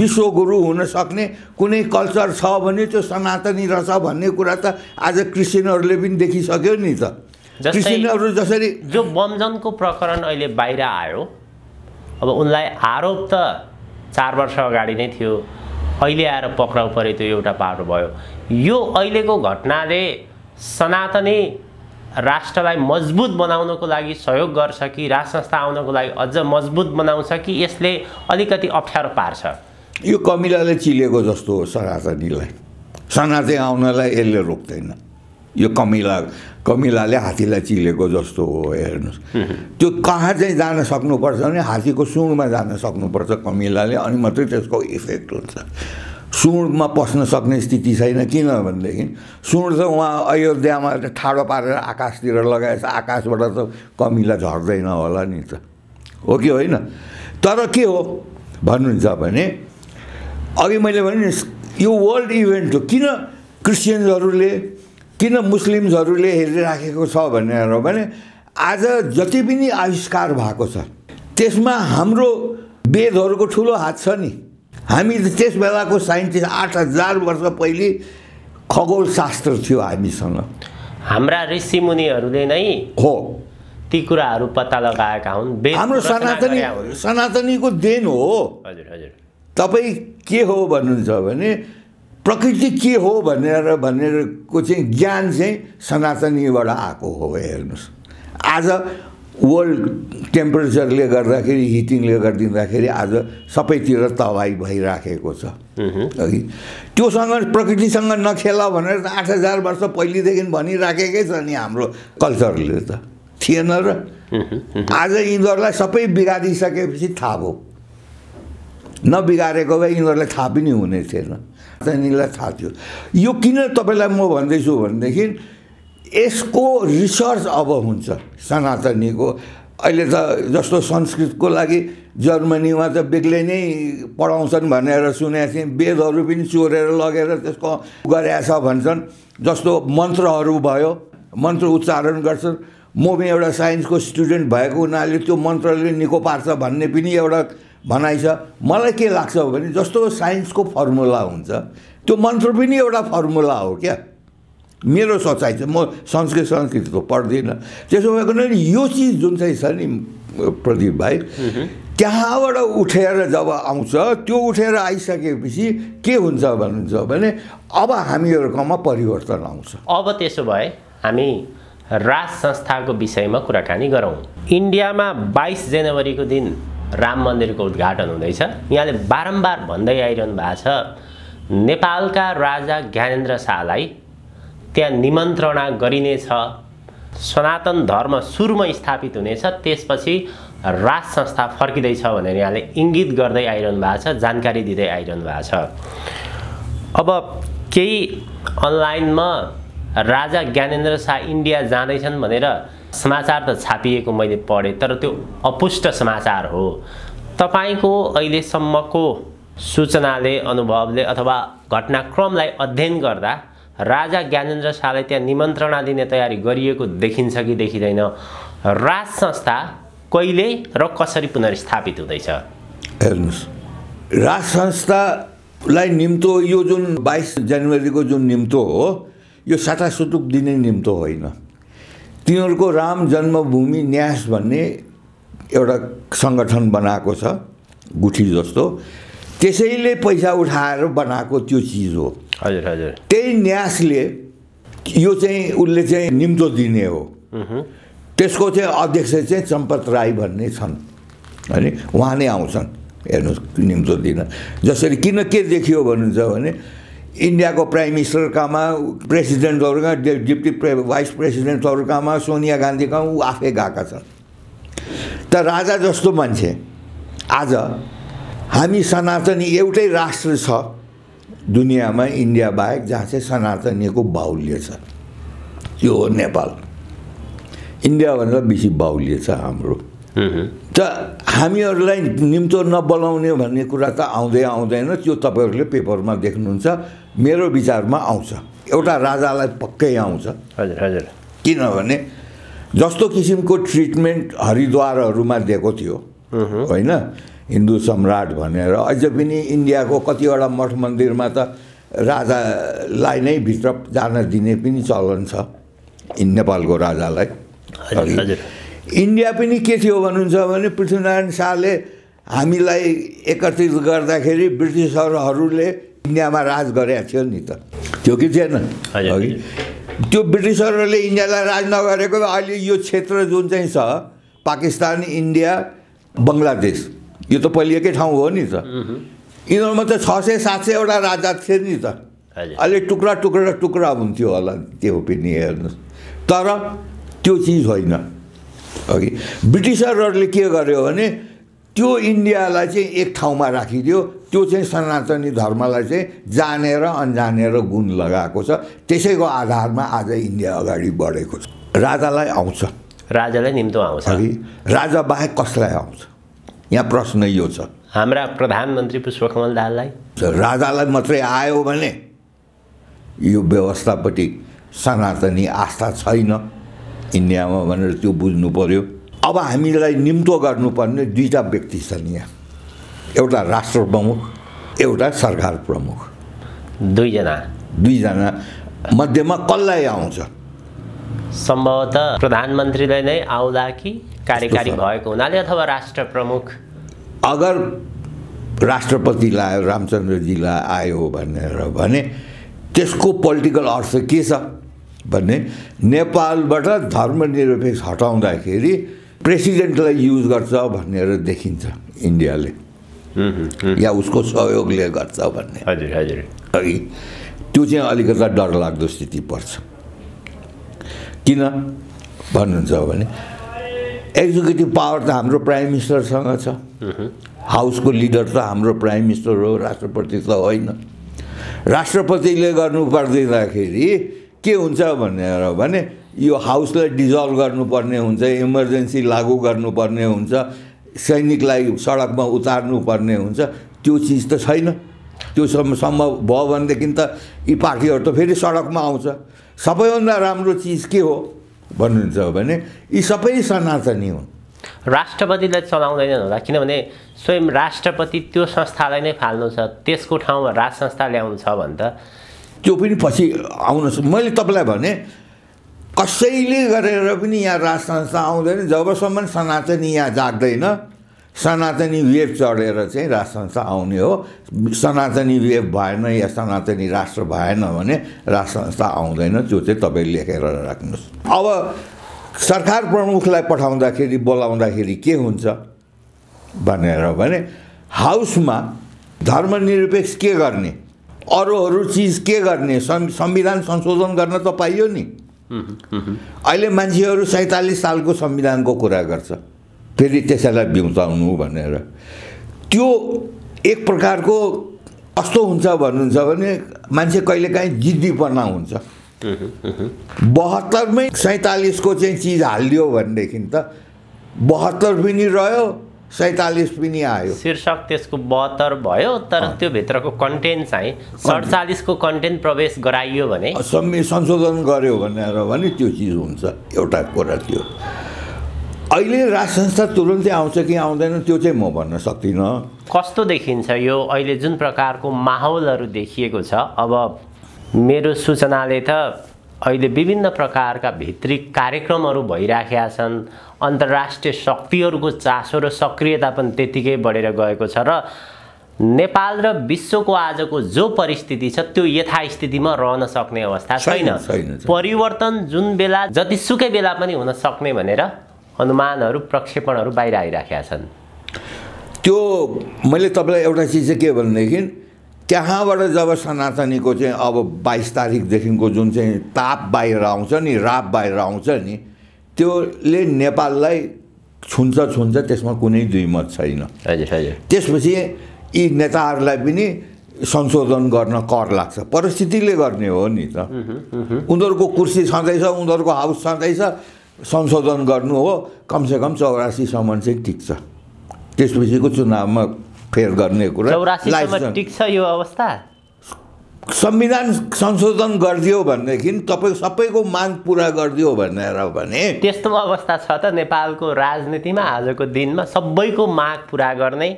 विश्वगुरु हुन सक्ने कुनै कल्चर छ भने त्यो सनातनी रहेछ भन्ने कुरा त आज क्रिस्चियनहरूले पनि देखिसक्यो नि त क्रिस्चियनहरू जसरी जो बमजनको प्रकरण अहिले बाहिर आयो अब उनलाई आरोप त चार वर्ष अगाडि नै थियो अहिले आएर पक्राउ पऱ्यो त्यो एउटा पाटो भयो यो अहिलेको घटनाले सनातनी राष्ट्रलाई मजबुत बनाउनको लागि सहयोग गर्छ कि राज संस्था आउनको लागि अझ मजबुत बनाउँछ कि यसले अलिकति अप्ठ्यारो पार्छ यो कमिलाले चिलेको जस्तो हो सनातनीलाई सनातनी आउनलाई यसले रोक्दैन यो कमिला कमिलाले हात्तीलाई चिलेको जस्तो हो हेर्नुहोस् त्यो कहाँ चाहिँ जान सक्नुपर्छ भने हात्तीको सुँडमा जान सक्नुपर्छ कमिलाले अनि मात्रै त्यसको इफेक्ट हुन्छ सुँडमा पस्न सक्ने स्थिति छैन किनभनेदेखि सुँड त उहाँ अयोध्यामा ठाडो पारेर आकाशतिर लगाएछ आकाशबाट त कमिला झर्दैन होला नि त हो कि होइन तर के हो भन्नुहुन्छ भने अघि मैले भने यो वर्ल्ड इभेन्ट हो किन क्रिस्चियन्सहरूले किन मुस्लिम्सहरूले हेरिराखेको छ भनेर भने आज जति पनि आविष्कार भएको छ त्यसमा हाम्रो वेदहरूको ठुलो हात छ नि हामी त्यस बेलाको साइन्टिस्ट आठ हजार वर्ष पहिले खगोल शास्त्र थियो हामीसँग हाम्रा ऋषि ऋषिमुनिहरूले नै हो ती कुराहरू पत्ता लगाएका हुन् हाम्रो सनातनी सनातनीको देन हो हजुर हजुर तपाईँ के हो भन्नुहुन्छ भने प्रकृति के हो भनेर भनेरको चाहिँ ज्ञान चाहिँ सनातनीबाट आएको हो हेर्नुहोस् आज वर्ल्ड टेम्परेचरले गर्दाखेरि हिटिङले गरिदिँदाखेरि आज सबैतिर तबाही भइराखेको छ अघि त्योसँग प्रकृतिसँग नखेला भनेर त आठ हजार वर्ष पहिलेदेखि भनिराखेकै छ नि हाम्रो कल्चरले त थिएन र आज यिनीहरूलाई सबै बिगारिसकेपछि थाहा भयो नबिगारेको भए यिनीहरूलाई थाहा पनि हुने थिएन त्यहाँनिरलाई थाहा थियो यो किन तपाईँलाई म भन्दैछु भनेदेखि यसको रिसर्च अब हुन्छ सनातनीको अहिले त जस्तो संस्कृतको लागि जर्मनीमा त बेग्लै नै पढाउँछन् भनेर सुनेको थिएँ वेदहरू पनि चोरेर लगेर त्यसको गरेछ भन्छन् जस्तो मन्त्रहरू भयो मन्त्र उच्चारण गर्छन् म पनि एउटा साइन्सको स्टुडेन्ट भएको हुनाले त्यो मन्त्रले निको पार्छ भन्ने पनि एउटा भनाइ छ मलाई के लाग्छ भने जस्तो साइन्सको फर्मुला हुन्छ त्यो मन्त्र पनि एउटा फर्मुला हो क्या मेरो सोचाइ छ म संस्कृत संस्कृत त पढ्दिनँ त्यसो भएको यो चिज जुन चाहिँ छ नि प्रदीप भाइ त्यहाँबाट उठेर जब आउँछ त्यो उठेर आइसकेपछि के हुन्छ भन्नुहुन्छ भने अब हामीहरूकोमा परिवर्तन आउँछ अब त्यसो भए हामी राज संस्थाको विषयमा कुराकानी गरौँ इन्डियामा बाइस जनवरीको दिन राम मन्दिरको उद्घाटन हुँदैछ यहाँले बारम्बार भन्दै आइरहनु भएको छ नेपालका राजा ज्ञानेन्द्र शाहलाई त्यहाँ निमन्त्रणा गरिनेछ सनातन धर्म सुरुमा स्थापित हुनेछ त्यसपछि राज संस्था फर्किँदैछ भनेर यहाँले इङ्गित गर्दै आइरहनु भएको छ जानकारी दिँदै आइरहनु भएको छ अब केही अनलाइनमा राजा ज्ञानेन्द्र शाह इन्डिया जाँदैछन् भनेर समाचार त छापिएको मैले पढेँ तर त्यो अपुष्ट समाचार हो तपाईँको अहिलेसम्मको सूचनाले अनुभवले अथवा घटनाक्रमलाई अध्ययन गर्दा राजा ज्ञानेन्द्र शाहलाई त्यहाँ निमन्त्रणा दिने तयारी गरिएको देखिन्छ कि देखिँदैन राज संस्था कहिले र कसरी पुनर्स्थापित हुँदैछ हेर्नुहोस् राज संस्थालाई निम्तो यो जुन बाइस जनवरीको जुन निम्तो हो यो साटासुटुक दिने निम्तो होइन तिनीहरूको राम जन्मभूमि न्यास भन्ने एउटा सङ्गठन बनाएको छ गुठी जस्तो त्यसैले पैसा उठाएर बनाएको त्यो चिज हो हजुर हजुर त्यही न्यासले यो चाहिँ उसले चाहिँ निम्तो दिने हो त्यसको चाहिँ अध्यक्ष चाहिँ चम्पत राई भन्ने छन् अनि उहाँ नै आउँछन् हेर्नुहोस् निम्तो दिन जसरी किन के देखियो भन्नुहुन्छ भने इन्डियाको प्राइम मिनिस्टरकामा प्रेसिडेन्टहरू कहाँ डिप्टी प्रे भाइस प्रेसिडेन्टहरू सोनिया गान्धी कहाँ ऊ आफै गएका छन् त राजा जस्तो मान्छे आज हामी सनातनी एउटै राष्ट्र छ दुनियाँमा इन्डिया बाहेक जहाँ चाहिँ सनातनीको बाहुल्य छ त्यो हो नेपाल इन्डियाभन्दा बेसी बाहुल्य छ हाम्रो त हामीहरूलाई निम्तो नबोलाउने भन्ने कुरा त आउँदै आउँदैन त्यो तपाईँहरूले पेपरमा देख्नुहुन्छ मेरो विचारमा आउँछ एउटा राजालाई पक्कै आउँछ हजुर हजुर किनभने जस्तो किसिमको ट्रिटमेन्ट हरिद्वारहरूमा दिएको थियो होइन हिन्दू सम्राट भनेर अझ पनि इन्डियाको कतिवटा मठ मन्दिरमा त राजालाई नै भित्र जान दिने पनि चलन छ नेपालको राजालाई हजुर इन्डिया पनि के थियो भन्नुहुन्छ भने पृथ्वीनारायण शाहले हामीलाई एकत्रित गर्दाखेरि ब्रिटिसरहरूले इन्डियामा राज गरेका थियो नि त त्यो कि थिएन अघि त्यो ब्रिटिसहरूले इन्डियालाई राज नगरेको अहिले यो क्षेत्र जुन चाहिँ छ पाकिस्तान इन्डिया बङ्गलादेश यो त पहिले एकै ठाउँ हो नि त यिनीहरूमा त छ सय सात सयवटा राजा थिए नि त अहिले टुक्रा टुक्रा टुक्रा हुन्थ्यो होला त्यो पनि हेर्नुहोस् तर त्यो चिज होइन अघि ब्रिटिसरहरूले के गर्यो भने त्यो इन्डियालाई चाहिँ एक ठाउँमा राखिदियो त्यो चाहिँ सनातनी धर्मलाई चाहिँ जानेर अन्जानेर गुण लगाएको छ त्यसैको आधारमा आज इन्डिया अगाडि बढेको छ राजालाई आउँछ राजालाई निम्तो आउँछ अघि राजा बाहेक कसलाई आउँछ यहाँ प्रश्न यो छ हाम्रा प्रधानमन्त्री पुष्पकमल दाललाई राजालाई मात्रै आयो भने यो व्यवस्थापट्टि सनातनी आस्था छैन इन्डियामा भनेर त्यो बुझ्नु पऱ्यो अब हामीलाई निम्तो गर्नुपर्ने दुईवटा व्यक्ति छन् यहाँ एउटा राष्ट्र प्रमुख एउटा सरकार प्रमुख दुईजना दुईजना मध्येमा कसलाई आउँछ सम्भवतः प्रधानमन्त्रीलाई नै आउँदा कि कार्यकारी भएको हुनाले अथवा राष्ट्र प्रमुख अगर राष्ट्रपतिलाई रामचन्द्रजीलाई आयो भनेर भने त्यसको पोलिटिकल अर्थ के छ भन्ने नेपालबाट धर्मनिरपेक्ष हटाउँदाखेरि प्रेसिडेन्टलाई युज गर्छ भनेर देखिन्छ इन्डियाले या उसको सहयोगले गर्छ भन्ने हजुर हजुर अघि त्यो चाहिँ अलिकता डरलाग्दो स्थिति पर्छ किन भन्नुहुन्छ भने एक्जिक्युटिभ पावर त हाम्रो प्राइम मिनिस्टरसँग छ हाउसको लिडर त हाम्रो प्राइम मिनिस्टर हो राष्ट्रपति त होइन राष्ट्रपतिले गर्नु के हुन्छ भनेर भने यो हाउसलाई डिजल्भ गर्नुपर्ने हुन्छ इमर्जेन्सी लागु गर्नुपर्ने हुन्छ सैनिकलाई सडकमा उतार्नुपर्ने हुन्छ त्यो चिज त छैन त्यो सम्भव भयो भनेदेखि त यी पार्टीहरू त फेरि सडकमा आउँछ सबैभन्दा राम्रो चिज के हो भन्नुहुन्छ भने यी सबै सनातनी हुन् राष्ट्रपतिलाई चलाउँदैनन् होला किनभने स्वयं राष्ट्रपति त्यो संस्थालाई नै फाल्नु छ त्यसको ठाउँमा राज संस्था ल्याउनु छ भने त त्यो पनि पछि आउनुहोस् मैले तपाईँलाई भने कसैले गरेर पनि यहाँ राज संस्था आउँदैन जबसम्म सनातनी यहाँ जाग्दैन सनातनी वेब चढेर चाहिँ राज संस्था आउने हो सनातनी वेब भएन या सनातनी राष्ट्र भएन भने राज संस्था आउँदैन त्यो चाहिँ तपाईँ लेखेर राख्नुहोस् अब सरकार प्रमुखलाई पठाउँदाखेरि बोलाउँदाखेरि के हुन्छ भनेर भने हाउसमा धर्मनिरपेक्ष के गर्ने अरूहरू चिज के गर्ने संविधान संशोधन गर्न त पाइयो नि अहिले मान्छेहरू सैँतालिस सालको संविधानको कुरा गर्छ फेरि त्यसैलाई बिउताउनु भनेर त्यो एक प्रकारको कस्तो हुन्छ भन्नुहुन्छ भने मान्छे कहिलेकाहीँ जिद्दीपना हुन्छ बहत्तरमै सैँतालिसको चाहिँ चिज हालिदियो भनेदेखि त बहत्तर पनि रह्यो सैतालिस पनि आयो शीर्षक त्यसको बहत्तर भयो तर त्योभित्रको कन्टेन्ट चाहिँ सडचालिसको कन्टेन्ट प्रवेश गराइयो भने संशोधन गर्यो भनेर भने त्यो चिज हुन्छ एउटा कुरा त्यो अहिले राज संस्था तुरुन्तै आउँछ कि आउँदैन त्यो चाहिँ म भन्न सक्दिनँ कस्तो देखिन्छ यो अहिले जुन प्रकारको माहौलहरू देखिएको छ अब मेरो सूचनाले त अहिले विभिन्न प्रकारका भित्री कार्यक्रमहरू भइराखेका छन् अन्तर्राष्ट्रिय शक्तिहरूको चासो र सक्रियता पनि त्यत्तिकै बढेर गएको छ र नेपाल र विश्वको आजको जो परिस्थिति छ त्यो यथास्थितिमा रहन सक्ने अवस्था छैन परिवर्तन जुन बेला जतिसुकै बेला पनि हुन सक्ने भनेर अनुमानहरू प्रक्षेपणहरू बाहिर आइराखेका छन् त्यो मैले तपाईँलाई एउटा चिज चाहिँ के भनेदेखि त्यहाँबाट जब सनातनीको चाहिँ अब बाइस तारिकदेखिको जुन चाहिँ ताप बाहिर आउँछ नि राप बाहिर आउँछ नि त्योले नेपाललाई छुन्छ छुन्छ त्यसमा कुनै दुई मत छैन त्यसपछि यी नेताहरूलाई पनि संशोधन गर्न कर लाग्छ परिस्थितिले गर्ने हो नि त उनीहरूको कुर्सी छँदैछ उनीहरूको हाउस छँदैछ संशोधन गर्नु हो कमसेकम चौरासीसम्म चाहिँ टिक्छ त्यसपछिको चुनावमा फेर गर्ने कुरा टिक्छ यो अवस्था संविधान संशोधन गरिदियो भनेदेखि तपाईँ सबैको माग पुरा गरिदियो भनेर भने त्यस्तो अवस्था छ त नेपालको राजनीतिमा आजको दिनमा सबैको माग पुरा गर्ने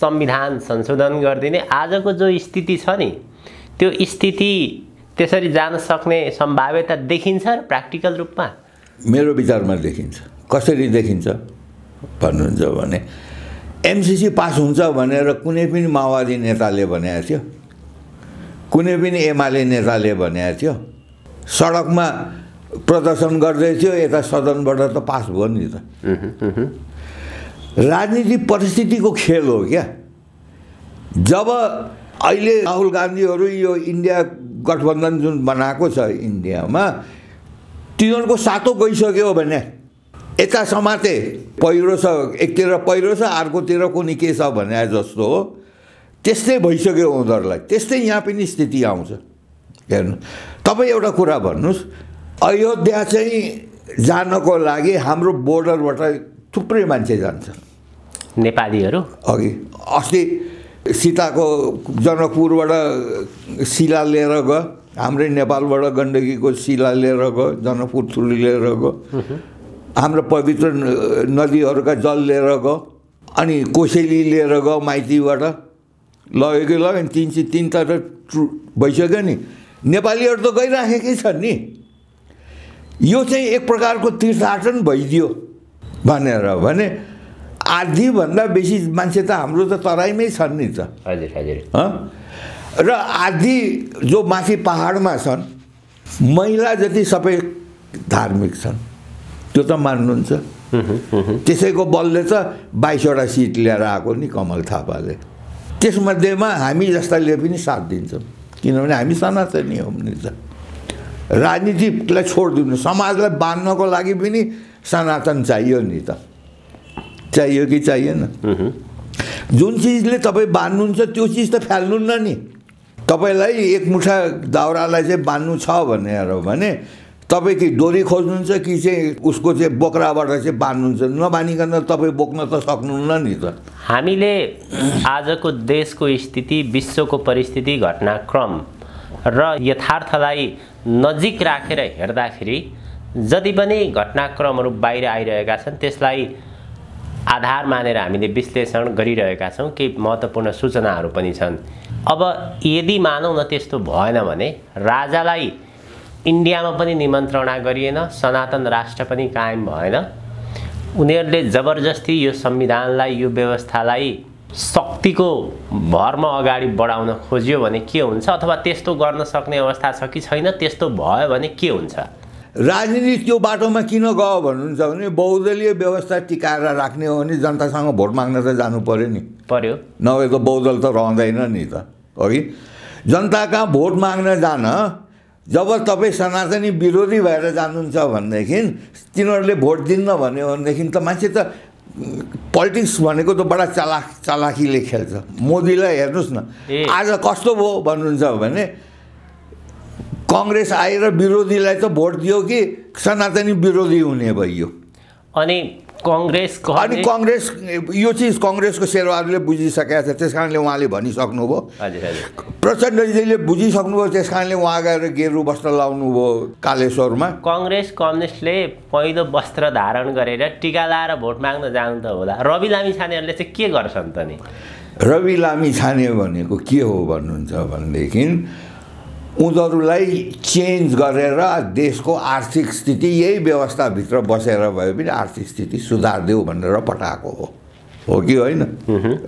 संविधान संशोधन गरिदिने आजको जो स्थिति छ नि त्यो स्थिति त्यसरी जान सक्ने सम्भाव्यता देखिन्छ प्र्याक्टिकल रूपमा मेरो विचारमा देखिन्छ कसरी देखिन्छ भन्नुहुन्छ भने एमसिसी पास हुन्छ भनेर कुनै पनि माओवादी नेताले भनेको थियो कुनै पनि एमाले नेताले भनेको थियो सडकमा प्रदर्शन गर्दै थियो यता सदनबाट त पास भयो नि त राजनीति परिस्थितिको खेल हो क्या जब अहिले राहुल गान्धीहरू यो इन्डिया गठबन्धन जुन बनाएको छ इन्डियामा तिनीहरूको सातो गइसक्यो भने यता समाते पहिरो छ एकतिर पहिरो छ अर्कोतिर कुनै के छ भने जस्तो हो त्यस्तै भइसक्यो उनीहरूलाई त्यस्तै यहाँ पनि स्थिति आउँछ हेर्नु तपाईँ एउटा कुरा भन्नुहोस् अयोध्या चाहिँ जानको लागि हाम्रो बोर्डरबाट थुप्रै मान्छे जान्छ नेपालीहरू अघि अस्ति सीताको जनकपुरबाट शिला लिएर गयो हाम्रै नेपालबाट गण्डकीको शिला लिएर गयो जनकपुर थुली लिएर गयो हाम्रो पवित्र नदीहरूका जल लिएर गयो अनि कोसेली लिएर गयो माइतीबाट लगेकै लग्यो नि तिन चाहिँ तिनतर्फ ट्रु भइसक्यो नि नेपालीहरू त गइराखेकै छन् नि यो चाहिँ एक प्रकारको तीर्थाटन भइदियो भनेर भने आधीभन्दा बेसी मान्छे त हाम्रो त तराईमै छन् नि त हजुर हजुर र आधी जो माथि पाहाडमा छन् महिला जति सबै धार्मिक छन् त्यो त मान्नुहुन्छ त्यसैको बलले त बाइसवटा सिट लिएर आएको नि कमल थापाले त्यसमध्येमा हामी जस्ताले पनि साथ दिन्छौँ किनभने हामी सनातनी नि त राजनीतिलाई छोडिदिनु समाजलाई बाँध्नको लागि पनि सनातन चाहियो नि त चाहियो कि चाहिएन जुन चिजले तपाईँ बाँध्नुहुन्छ त्यो चिज त फाल्नुहुन्न नि तपाईँलाई एकमुठा मुठा दाउरालाई चाहिँ बाँध्नु छ भनेर भने तपाईँ कि डोरी खोज्नुहुन्छ कि चाहिँ उसको चाहिँ बोक्राबाट चाहिँ बाँध्नुहुन्छ नबानिकन तपाईँ बोक्न त सक्नुहुन्न नि त हामीले आजको देशको स्थिति विश्वको परिस्थिति घटनाक्रम र यथार्थलाई नजिक राखेर हेर्दाखेरि जति पनि घटनाक्रमहरू बाहिर आइरहेका छन् त्यसलाई आधार मानेर हामीले विश्लेषण गरिरहेका छौँ केही महत्त्वपूर्ण सूचनाहरू पनि छन् अब यदि मानौँ न त्यस्तो भएन भने राजालाई इन्डियामा पनि निमन्त्रणा गरिएन सनातन राष्ट्र पनि कायम भएन उनीहरूले जबरजस्ती यो संविधानलाई यो व्यवस्थालाई शक्तिको भरमा अगाडि बढाउन खोज्यो भने के हुन्छ अथवा त्यस्तो गर्न सक्ने अवस्था छ कि छैन त्यस्तो भयो भने के हुन्छ राजनीति त्यो बाटोमा किन गयो भन्नुहुन्छ भने बहुदलीय व्यवस्था टिकाएर राख्ने हो भने जनतासँग भोट माग्न त जानु पऱ्यो नि पऱ्यो नभए त बहुदल त रहँदैन नि त हो कि जनताका भोट माग्न जान जब तपाईँ सनातनी विरोधी भएर जानुहुन्छ भनेदेखि तिनीहरूले भोट दिन्न भन्यो भनेदेखि त मान्छे त पोलिटिक्स भनेको त बडा चालाक चालाकीले खेल्छ मोदीलाई हेर्नुहोस् न आज कस्तो भयो भन्नुहुन्छ भने कङ्ग्रेस आएर विरोधीलाई त भोट दियो कि सनातनी विरोधी हुने भइयो अनि कङ्ग्रेस अनि कङ्ग्रेस यो चिज कङ्ग्रेसको सेरवारले बुझिसकेका छ त्यस कारणले उहाँले भनिसक्नुभयो प्रचण्डजीले बुझिसक्नुभयो त्यस कारणले उहाँ गएर गेरु वस्त्र लाउनु भयो कालेश्वरमा कङ्ग्रेस कम्युनिस्टले पहिलो वस्त्र धारण गरेर टिका लाएर भोट माग्न जानु त होला रवि लामी छानेहरूले चाहिँ के गर्छन् त नि रवि लामी छाने भनेको के हो भन्नुहुन्छ भनेदेखि उनीहरूलाई चेन्ज गरेर देशको आर्थिक स्थिति यही व्यवस्थाभित्र बसेर भए पनि आर्थिक स्थिति सुधार देऊ भनेर पठाएको हो हो कि होइन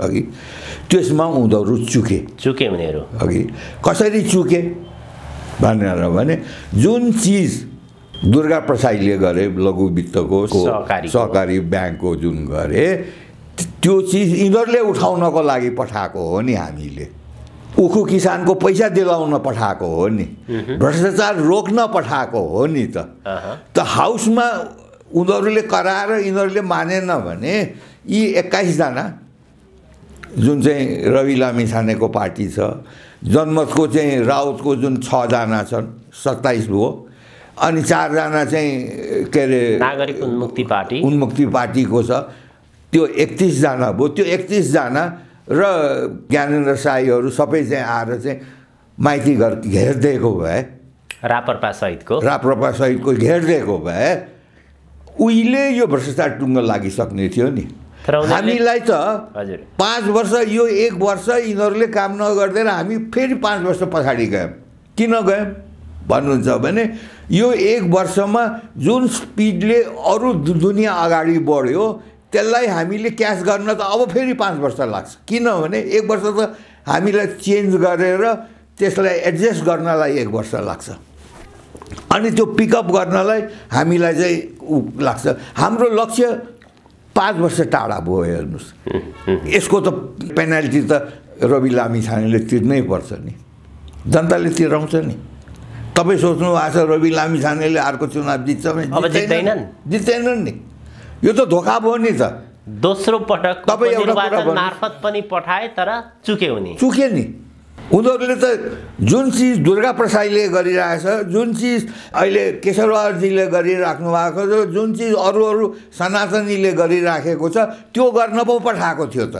अघि त्यसमा उनीहरू चुके चुके उनीहरू अघि कसरी चुके भनेर भने जुन चिज दुर्गा प्रसाईले गरे लघु वित्तको सहकारी ब्याङ्कको जुन गरे त्यो चिज यिनीहरूले उठाउनको लागि पठाएको हो नि हामीले उखु किसानको पैसा दिलाउन पठाएको हो नि भ्रष्टाचार रोक्न पठाएको हो नि त त हाउसमा उनीहरूले कराएर यिनीहरूले मानेन भने यी एक्काइसजना जुन चाहिँ रवि लामी छानेको पार्टी छ जनमतको चाहिँ राउतको जुन छजना छन् सत्ताइस भयो अनि चारजना चाहिँ के अरे नागरिक उन्मुक्ति पार्टी उन्मुक्ति पार्टीको छ त्यो एकतिसजना भयो त्यो एकतिसजना र ज्ञानेन्द्र साईहरू सबै चाहिँ आएर चाहिँ माइती घर घेरिदिएको भए रापरपा सहितको रापरपा सहितको घेरिदिएको भए उहिले यो भ्रष्टाचार टुङ्गो लागिसक्ने थियो नि हामीलाई त हजुर पाँच वर्ष यो एक वर्ष यिनीहरूले काम नगरिदिएर हामी फेरि पाँच वर्ष पछाडि गयौँ किन गयौँ भन्नुहुन्छ भने यो एक वर्षमा जुन स्पिडले अरू दुनियाँ अगाडि बढ्यो त्यसलाई हामीले क्यास गर्न त अब फेरि पाँच वर्ष लाग्छ किनभने एक वर्ष त हामीलाई चेन्ज गरेर त्यसलाई एडजस्ट गर्नलाई एक वर्ष लाग्छ अनि त्यो पिकअप गर्नलाई हामीलाई चाहिँ ऊ लाग्छ हाम्रो लक्ष्य पाँच वर्ष टाढा भयो हेर्नुहोस् यसको त पेनाल्टी त रवि लामी छानेले तिर्नै पर्छ नि जनताले तिराउँछ नि तपाईँ सोच्नु भएको छ रवि लामी छानेले अर्को चुनाव जित्छ भने जित्दैनन् नि यो त धोका भयो नि त दोस्रो पटक मार्फत पनि पठाए तर चुक्यो नि चुक्यो नि उनीहरूले त जुन चिज दुर्गा प्रसाईले गरिरहेछ जुन चिज अहिले केशवरावजीले गरिराख्नु भएको छ जुन चिज अरू अरू सनातनीले गरिराखेको छ त्यो गर्न पो पठाएको थियो त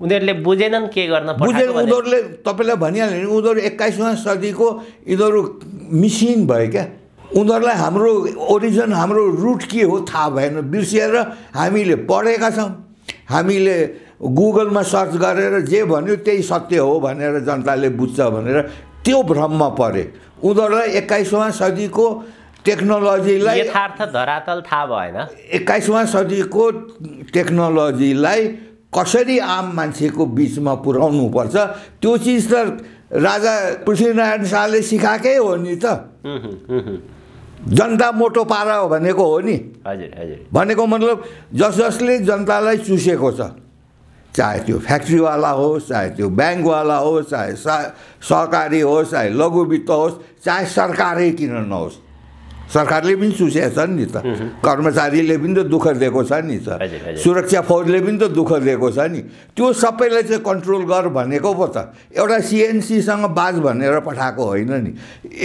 उनीहरूले बुझेनन् के गर्न बुझेन उनीहरूले तपाईँलाई भनिहाल्यो भने उनीहरू एक्काइसौँ सदीको यिनीहरू मिसिन भयो क्या उनीहरूलाई हाम्रो ओरिजिन हाम्रो रुट के हो थाहा भएन बिर्सिएर हामीले पढेका छौँ हामीले गुगलमा सर्च गरेर जे भन्यो त्यही सत्य हो भनेर जनताले बुझ्छ भनेर त्यो भ्रममा परे उनीहरूलाई एक्काइसौँ सदीको टेक्नोलोजीलाई यथार्थ धरातल थाहा भएन एक्काइसौँ सदीको टेक्नोलोजीलाई कसरी आम मान्छेको बिचमा पुर्याउनुपर्छ त्यो चिज त राजा पृथ्वीनारायण शाहले सिकाएकै हो नि त जनता मोटो पारा हो भनेको हो नि हजुर हजुर भनेको मतलब जस जसले जनतालाई चुसेको छ चाहे त्यो फ्याक्ट्रीवाला होस् चाहे त्यो ब्याङ्कवाला होस् चाहे सहकारी होस् चाहे लघु वित्त होस् चाहे सरकारै किन नहोस् सरकारले पनि चुसेको छ नि त कर्मचारीले पनि त दुःख दिएको छ नि त सुरक्षा फौजले पनि त दुःख दिएको छ नि त्यो सबैलाई चाहिँ कन्ट्रोल गर भनेको पो त एउटा सिएनसीसँग बाज भनेर पठाएको होइन नि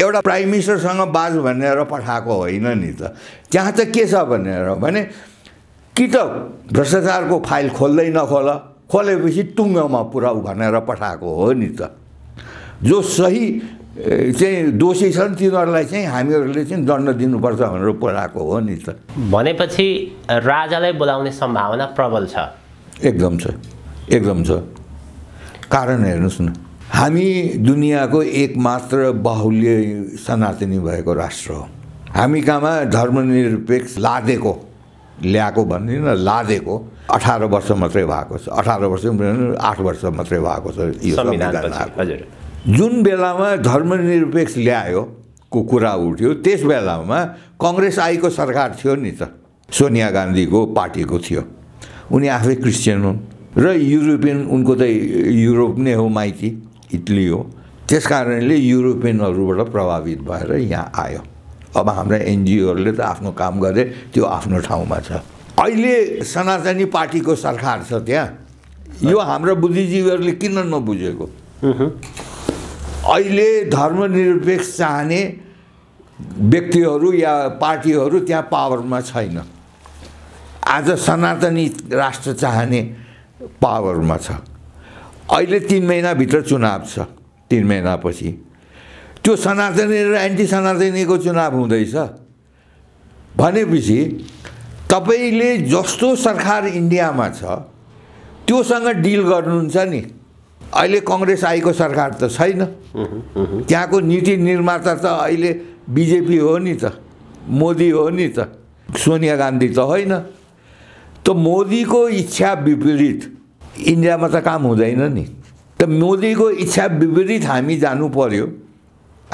एउटा प्राइम मिनिस्टरसँग बाज भनेर पठाएको होइन नि त त्यहाँ चाहिँ के छ भनेर भने कि त भ्रष्टाचारको फाइल खोल्दै नखोल खोलेपछि टुङ्गोमा पुऱ्याउ भनेर पठाएको हो नि त जो सही चाहिँ दोषी छन् तिनीहरूलाई चाहिँ हामीहरूले चाहिँ दण्ड दिनुपर्छ भनेर बोलाएको हो नि त भनेपछि राजालाई बोलाउने सम्भावना प्रबल छ एकदम छ एकदम छ कारण हेर्नुहोस् न हामी दुनियाँको एकमात्र बाहुल्य सनातनी भएको राष्ट्र हो हामी कहाँमा धर्मनिरपेक्ष लादेको ल्याएको भन्दिनँ लादेको अठार वर्ष मात्रै भएको छ अठार वर्ष आठ वर्ष मात्रै भएको छ यो संविधान जुन बेलामा धर्मनिरपेक्ष ल्यायो को कुरा उठ्यो त्यस बेलामा कङ्ग्रेस आईको सरकार थियो नि त सोनिया गान्धीको पार्टीको थियो उनी आफै क्रिस्चियन हुन् र युरोपियन उनको त युरोप नै हो माइती इटली हो त्यस कारणले युरोपियनहरूबाट प्रभावित भएर यहाँ आयो अब हाम्रा एनजिओहरूले त आफ्नो काम गरे त्यो आफ्नो ठाउँमा छ अहिले सनातनी पार्टीको सरकार छ त्यहाँ यो हाम्रो बुद्धिजीवीहरूले किन नबुझेको अहिले धर्मनिरपेक्ष चाहने व्यक्तिहरू या पार्टीहरू त्यहाँ पावरमा छैन आज सनातनी राष्ट्र चाहने पावरमा छ अहिले तिन महिनाभित्र चुनाव छ तिन महिनापछि त्यो सनातनी र एन्टी सनातनीको चुनाव हुँदैछ भनेपछि तपाईँले जस्तो सरकार इन्डियामा छ त्योसँग डिल गर्नुहुन्छ नि अहिले कङ्ग्रेस आएको सरकार त छैन त्यहाँको नीति निर्माता त अहिले बिजेपी हो नि त मोदी हो नि त सोनिया गान्धी त होइन त मोदीको इच्छा विपरीत इन्डियामा त काम हुँदैन नि त मोदीको इच्छा विपरीत हामी जानु पर्यो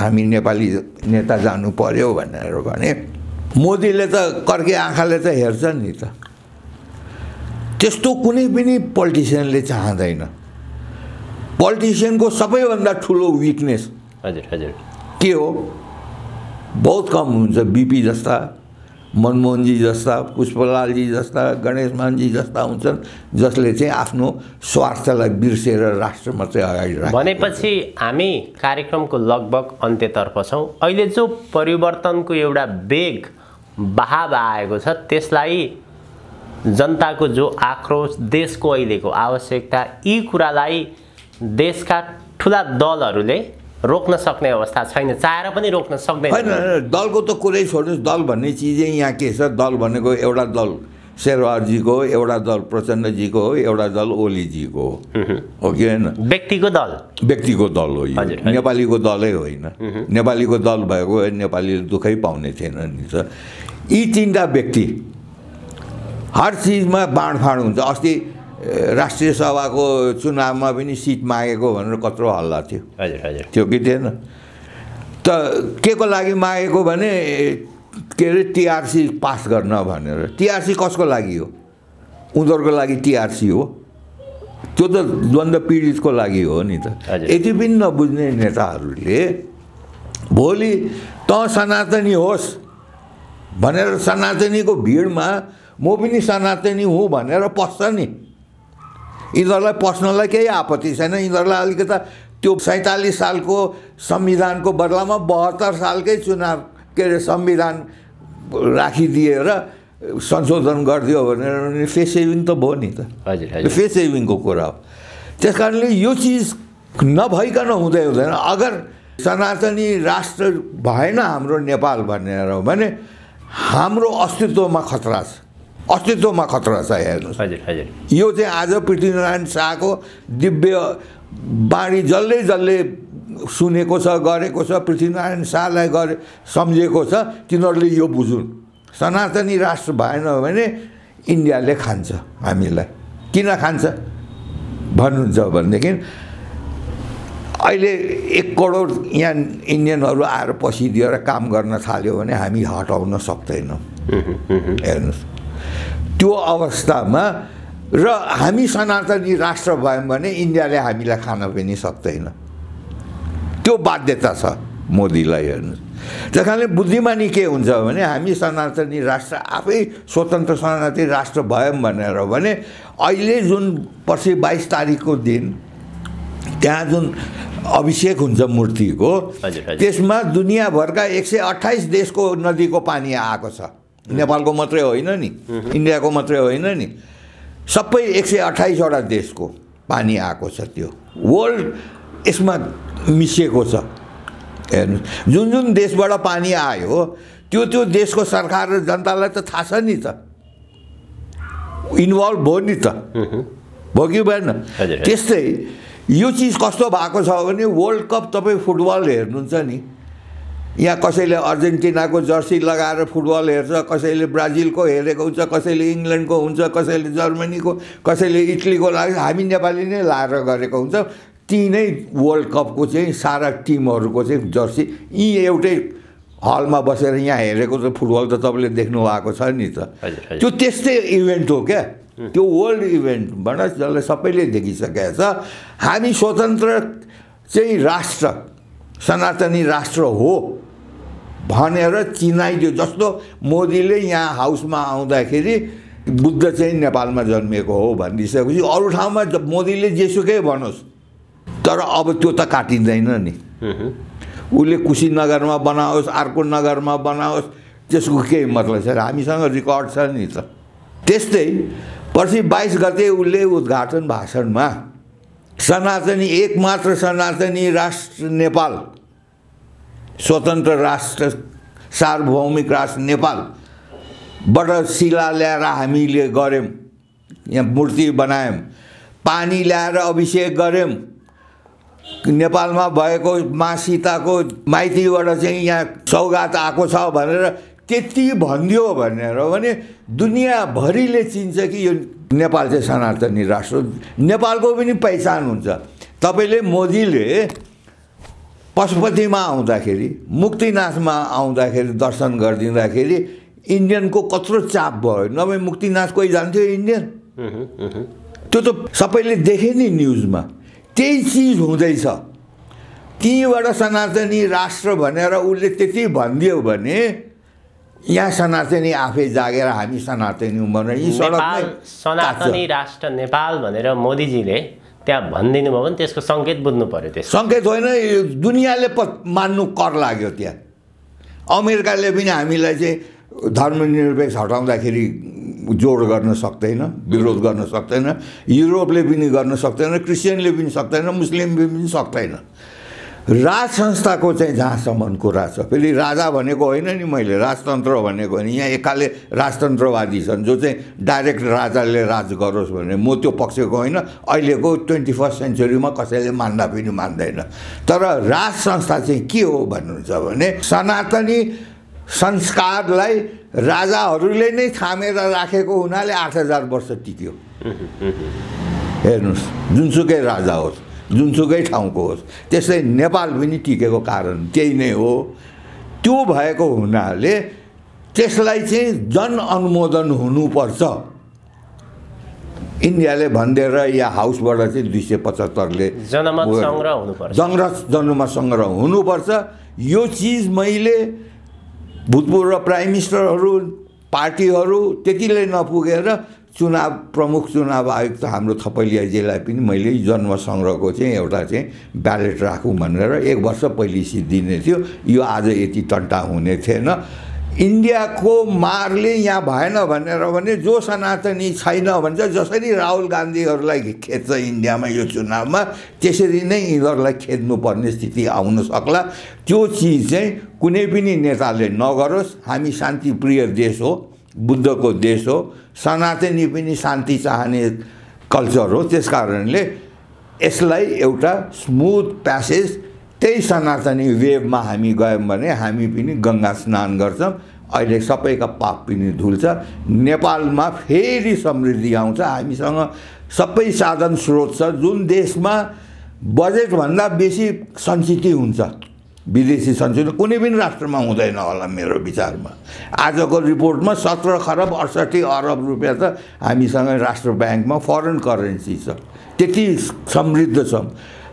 हामी नेपाली नेता जानु पर्यो भनेर भने मोदीले त कर्के आँखाले त हेर्छ नि त त्यस्तो कुनै पनि पोलिटिसियनले चाहँदैन पोलिटिसियनको सबैभन्दा ठुलो विकनेस हजुर हजुर के हो बहुत कम हुन्छ बिपी जस्ता मनमोहनजी जस्ता पुष्पलालजी जस्ता गणेशमानजी जस्ता हुन्छन् जसले चाहिँ आफ्नो स्वार्थलाई बिर्सेर राष्ट्रमा चाहिँ अगाडि भनेपछि हामी कार्यक्रमको लगभग अन्त्यतर्फ छौँ अहिले जो परिवर्तनको एउटा वेग बहाव आएको छ त्यसलाई जनताको जो आक्रोश देशको अहिलेको आवश्यकता यी कुरालाई देशका ठुला दलहरूले रोक्न सक्ने अवस्था छैन चाहेर पनि रोक्न सक्दैन होइन दलको त कुरै छोड्नुहोस् दल भन्ने चिजै यहाँ के छ दल भनेको एउटा दल शेरवारजीको हो एउटा दल प्रचण्डजीको हो एउटा दल ओलीजीको हो कि होइन व्यक्तिको दल व्यक्तिको दल हो यो नेपालीको दलै होइन नेपालीको दल भएको नेपालीले दुःखै पाउने थिएन नि त यी तिनवटा व्यक्ति हर चिजमा बाँडफाँड हुन्छ अस्ति राष्ट्रिय सभाको चुनावमा पनि सिट मागेको भनेर कत्रो हल्ला थियो हजुर हजुर त्यो कि थिएन त के को लागि मागेको भने के अरे टिआरसी पास गर्न भनेर टिआरसी कसको लागि हो उनीहरूको लागि टिआरसी हो त्यो त द्वन्द्व पीडितको लागि हो नि त यति पनि नबुझ्ने नेताहरूले भोलि त सनातनी होस् भनेर सनातनीको भिडमा म पनि सनातनी हुँ भनेर पस्छ नि यिनीहरूलाई पस्नलाई केही आपत्ति छैन यिनीहरूलाई अलिकति त्यो सैँतालिस सालको संविधानको बदलामा बहत्तर सालकै चुनाव के अरे संविधान राखिदिएर संशोधन गरिदियो भनेर फेस सेभिङ त भयो नि त हजुर फेस सेभिङको कुरा हो त्यस कारणले यो चिज नभइकन हुँदै हुँदैन अगर सनातनी राष्ट्र भएन हाम्रो नेपाल भनेर भने हाम्रो अस्तित्वमा खतरा छ अस्तित्वमा खतरा छ हेर्नु हजुर हजुर यो चाहिँ आज पृथ्वीनारायण शाहको दिव्य बाणी जसले जसले सुनेको छ गरेको छ पृथ्वीनारायण शाहलाई गरे सम्झेको छ तिनीहरूले यो बुझुन् सनातनी राष्ट्र भएन भने इन्डियाले खान्छ हामीलाई किन खान्छ भन्नुहुन्छ भनेदेखि अहिले एक करोड यहाँ इन्डियनहरू आएर पसिदिएर काम गर्न थाल्यो भने हामी हटाउन सक्दैनौँ हेर्नुहोस् त्यो अवस्थामा र हामी सनातनी राष्ट्र भयौँ भने इन्डियाले हामीलाई खान पनि सक्दैन त्यो बाध्यता छ मोदीलाई हेर्नु त्यस कारणले बुद्धिमानी के हुन्छ भने हामी सनातनी राष्ट्र आफै स्वतन्त्र सनातनी राष्ट्र भयौँ भनेर भने अहिले जुन पर्सि बाइस तारिकको दिन त्यहाँ जुन अभिषेक हुन्छ मूर्तिको त्यसमा दुनियाँभरका एक सय अठाइस देशको नदीको पानी आएको छ नेपालको मात्रै होइन नि इन्डियाको मात्रै होइन नि सबै एक सय अठाइसवटा देशको पानी आएको छ त्यो वर्ल्ड यसमा मिसिएको छ हेर्नु जुन जुन देशबाट पानी आयो त्यो त्यो देशको सरकार र जनतालाई त थाहा छ नि त इन्भल्भ भयो नि त भयो कि भएन त्यस्तै यो चिज कस्तो भएको छ भने वर्ल्ड कप तपाईँ फुटबल हेर्नुहुन्छ नि यहाँ कसैले अर्जेन्टिनाको जर्सी लगाएर फुटबल हेर्छ कसैले ब्राजिलको हेरेको हुन्छ कसैले इङ्ल्यान्डको हुन्छ कसैले जर्मनीको कसैले इटलीको लागि हामी नेपाली नै लाएर गरेको हुन्छ ती नै वर्ल्ड कपको चाहिँ सारा टिमहरूको चाहिँ जर्सी यी एउटै हलमा बसेर यहाँ हेरेको त फुटबल त तपाईँले देख्नु भएको छ नि त त्यो त्यस्तै इभेन्ट हो क्या त्यो वर्ल्ड इभेन्टबाट जसलाई सबैले देखिसकेको छ हामी स्वतन्त्र चाहिँ राष्ट्र सनातनी राष्ट्र हो भनेर चिनाइदियो जस्तो मोदीले यहाँ हाउसमा आउँदाखेरि बुद्ध चाहिँ नेपालमा जन्मिएको हो भनिदिइसकेपछि अरू ठाउँमा मोदीले जेसुकै भनोस् तर अब त्यो त काटिँदैन नि उसले कुशीनगरमा बनाओस् अर्को नगरमा बनाओस् त्यसको केही मतलब छैन हामीसँग रेकर्ड छ नि त त्यस्तै पर्सि बाइस गते उसले उद्घाटन भाषणमा सनातनी एकमात्र सनातनी राष्ट्र नेपाल स्वतन्त्र राष्ट्र सार्वभौमिक राष्ट्र नेपालबाट शिला ल्याएर हामीले गऱ्यौँ यहाँ मूर्ति बनायौँ पानी ल्याएर अभिषेक गऱ्यौँ नेपालमा भएको मा सीताको माइतीबाट चाहिँ यहाँ सौगात आएको छ भनेर त्यति भनिदियो भनेर भने दुनियाँभरिले चिन्छ कि यो नेपाल चाहिँ सनातनी राष्ट्र नेपालको पनि पहिचान हुन्छ तपाईँले मोदीले पशुपतिमा आउँदाखेरि मुक्तिनाथमा आउँदाखेरि दर्शन गरिदिँदाखेरि इन्डियनको कत्रो चाप भयो नभए मुक्तिनाथ कोही जान्थ्यो इन्डियन त्यो त सबैले देखे नि न्युजमा त्यही चिज हुँदैछ त्यहीँबाट सनातनी राष्ट्र भनेर उसले त्यति भनिदियो भने यहाँ सनातनी आफै जागेर हामी सनातनी भनेर यी सनातनी राष्ट्र नेपाल भनेर मोदीजीले त्यहाँ भनिदिनु भयो भने त्यसको सङ्केत बुझ्नु पऱ्यो त्यस सङ्केत होइन दुनियाँले प मान्नु कर लाग्यो त्यहाँ अमेरिकाले पनि हामीलाई चाहिँ धर्मनिरपेक्ष हटाउँदाखेरि जोड गर्न सक्दैन विरोध गर्न सक्दैन युरोपले पनि गर्न सक्दैन क्रिस्चियनले पनि सक्दैन मुस्लिमले पनि सक्दैन राज संस्थाको चाहिँ जहाँसम्मको राज छ फेरि राजा भनेको होइन नि मैले राजतन्त्र भनेको होइन यहाँ एकाले राजतन्त्रवादी छन् जो चाहिँ डाइरेक्ट राजाले राज गरोस् भने म त्यो पक्षको होइन अहिलेको ट्वेन्टी फर्स्ट सेन्चुरीमा कसैले मान्दा पनि मान्दैन तर राज संस्था चाहिँ के हो भन्नुहुन्छ भने सनातनी संस्कारलाई राजाहरूले नै थामेर राखेको हुनाले आठ हजार वर्ष टिक्यो हेर्नुहोस् जुनसुकै राजा होस् जुनसुकै ठाउँको होस् त्यसै नेपाल पनि टिकेको कारण त्यही नै हो त्यो भएको हुनाले त्यसलाई चाहिँ जनअनुमोदन हुनुपर्छ इन्डियाले भनिदिएर या हाउसबाट चाहिँ दुई सय पचहत्तरले जनमत सङ्ग्रह जनमत सङ्ग्रह हुनुपर्छ यो चिज मैले भूतपूर्व प्राइम मिनिस्टरहरू पार्टीहरू त्यतिले नपुगेर चुनाव प्रमुख चुनाव आयुक्त हाम्रो थपलियाजीलाई पनि मैले जन्म सङ्ग्रहको चाहिँ एउटा चाहिँ ब्यालेट राखौँ भनेर एक वर्ष पहिले सिद्धिने थियो यो आज यति टन्टा हुने थिएन इन्डियाको मारले यहाँ भएन भनेर भने जो सनातनी छैन भन्छ जसरी राहुल गान्धीहरूलाई खेद्छ इन्डियामा यो चुनावमा त्यसरी नै यिनीहरूलाई खेद्नुपर्ने स्थिति आउन सक्ला त्यो चिज चाहिँ कुनै पनि नेताले नगरोस् हामी शान्तिप्रिय देश हो बुद्धको देश हो सनातनी पनि शान्ति चाहने कल्चर हो त्यस कारणले यसलाई एउटा स्मुथ प्यासेज त्यही सनातनी वेभमा हामी गयौँ भने हामी पनि गङ्गा स्नान गर्छौँ अहिले सबैका पाप पनि धुल्छ नेपालमा फेरि समृद्धि आउँछ हामीसँग सबै साधन स्रोत छ जुन देशमा बजेटभन्दा बेसी सञ्चित हुन्छ विदेशी संशोधन कुनै पनि राष्ट्रमा हुँदैन होला मेरो विचारमा आजको रिपोर्टमा सत्र खरब अडसठी अरब रुपियाँ त हामीसँग राष्ट्र ब्याङ्कमा फरेन करेन्सी छ त्यति समृद्ध छौँ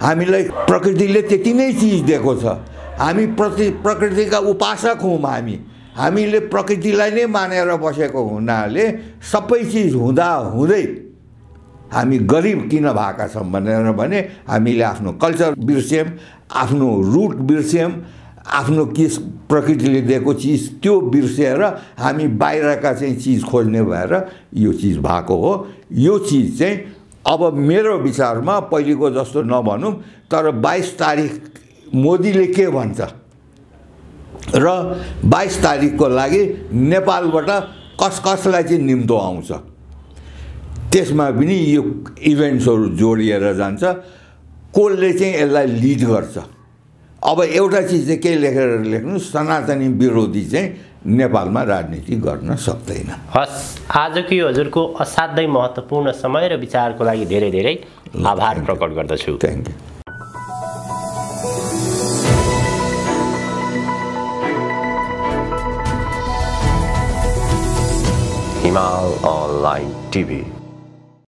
हामीलाई प्रकृतिले त्यति नै चिज दिएको छ हामी प्रति प्रकृतिका उपासक हौँ हामी हामीले प्रकृतिलाई नै मानेर बसेको हुनाले सबै चिज हुँदा हुँदै हामी गरिब किन भएका छौँ भनेर भने हामीले आफ्नो कल्चर बिर्स्यौँ आफ्नो रुट बिर्स्यौँ आफ्नो के प्रकृतिले दिएको चिज त्यो बिर्सिएर हामी बाहिरका चाहिँ चिज खोज्ने भएर यो चिज भएको हो यो चिज चाहिँ अब मेरो विचारमा पहिलेको जस्तो नभनौँ तर बाइस तारिक मोदीले के भन्छ र बाइस तारिकको लागि नेपालबाट कस कसलाई चाहिँ निम्तो आउँछ त्यसमा पनि यो इभेन्ट्सहरू जोडिएर जान्छ कसले चाहिँ यसलाई लिड गर्छ अब एउटा चिज चाहिँ के लेखेर लेख्नु सनातनी विरोधी चाहिँ नेपालमा राजनीति गर्न सक्दैन हस् आजको यो हजुरको असाध्यै महत्त्वपूर्ण समय र विचारको लागि धेरै धेरै आभार प्रकट गर्दछु thank you Himal online TV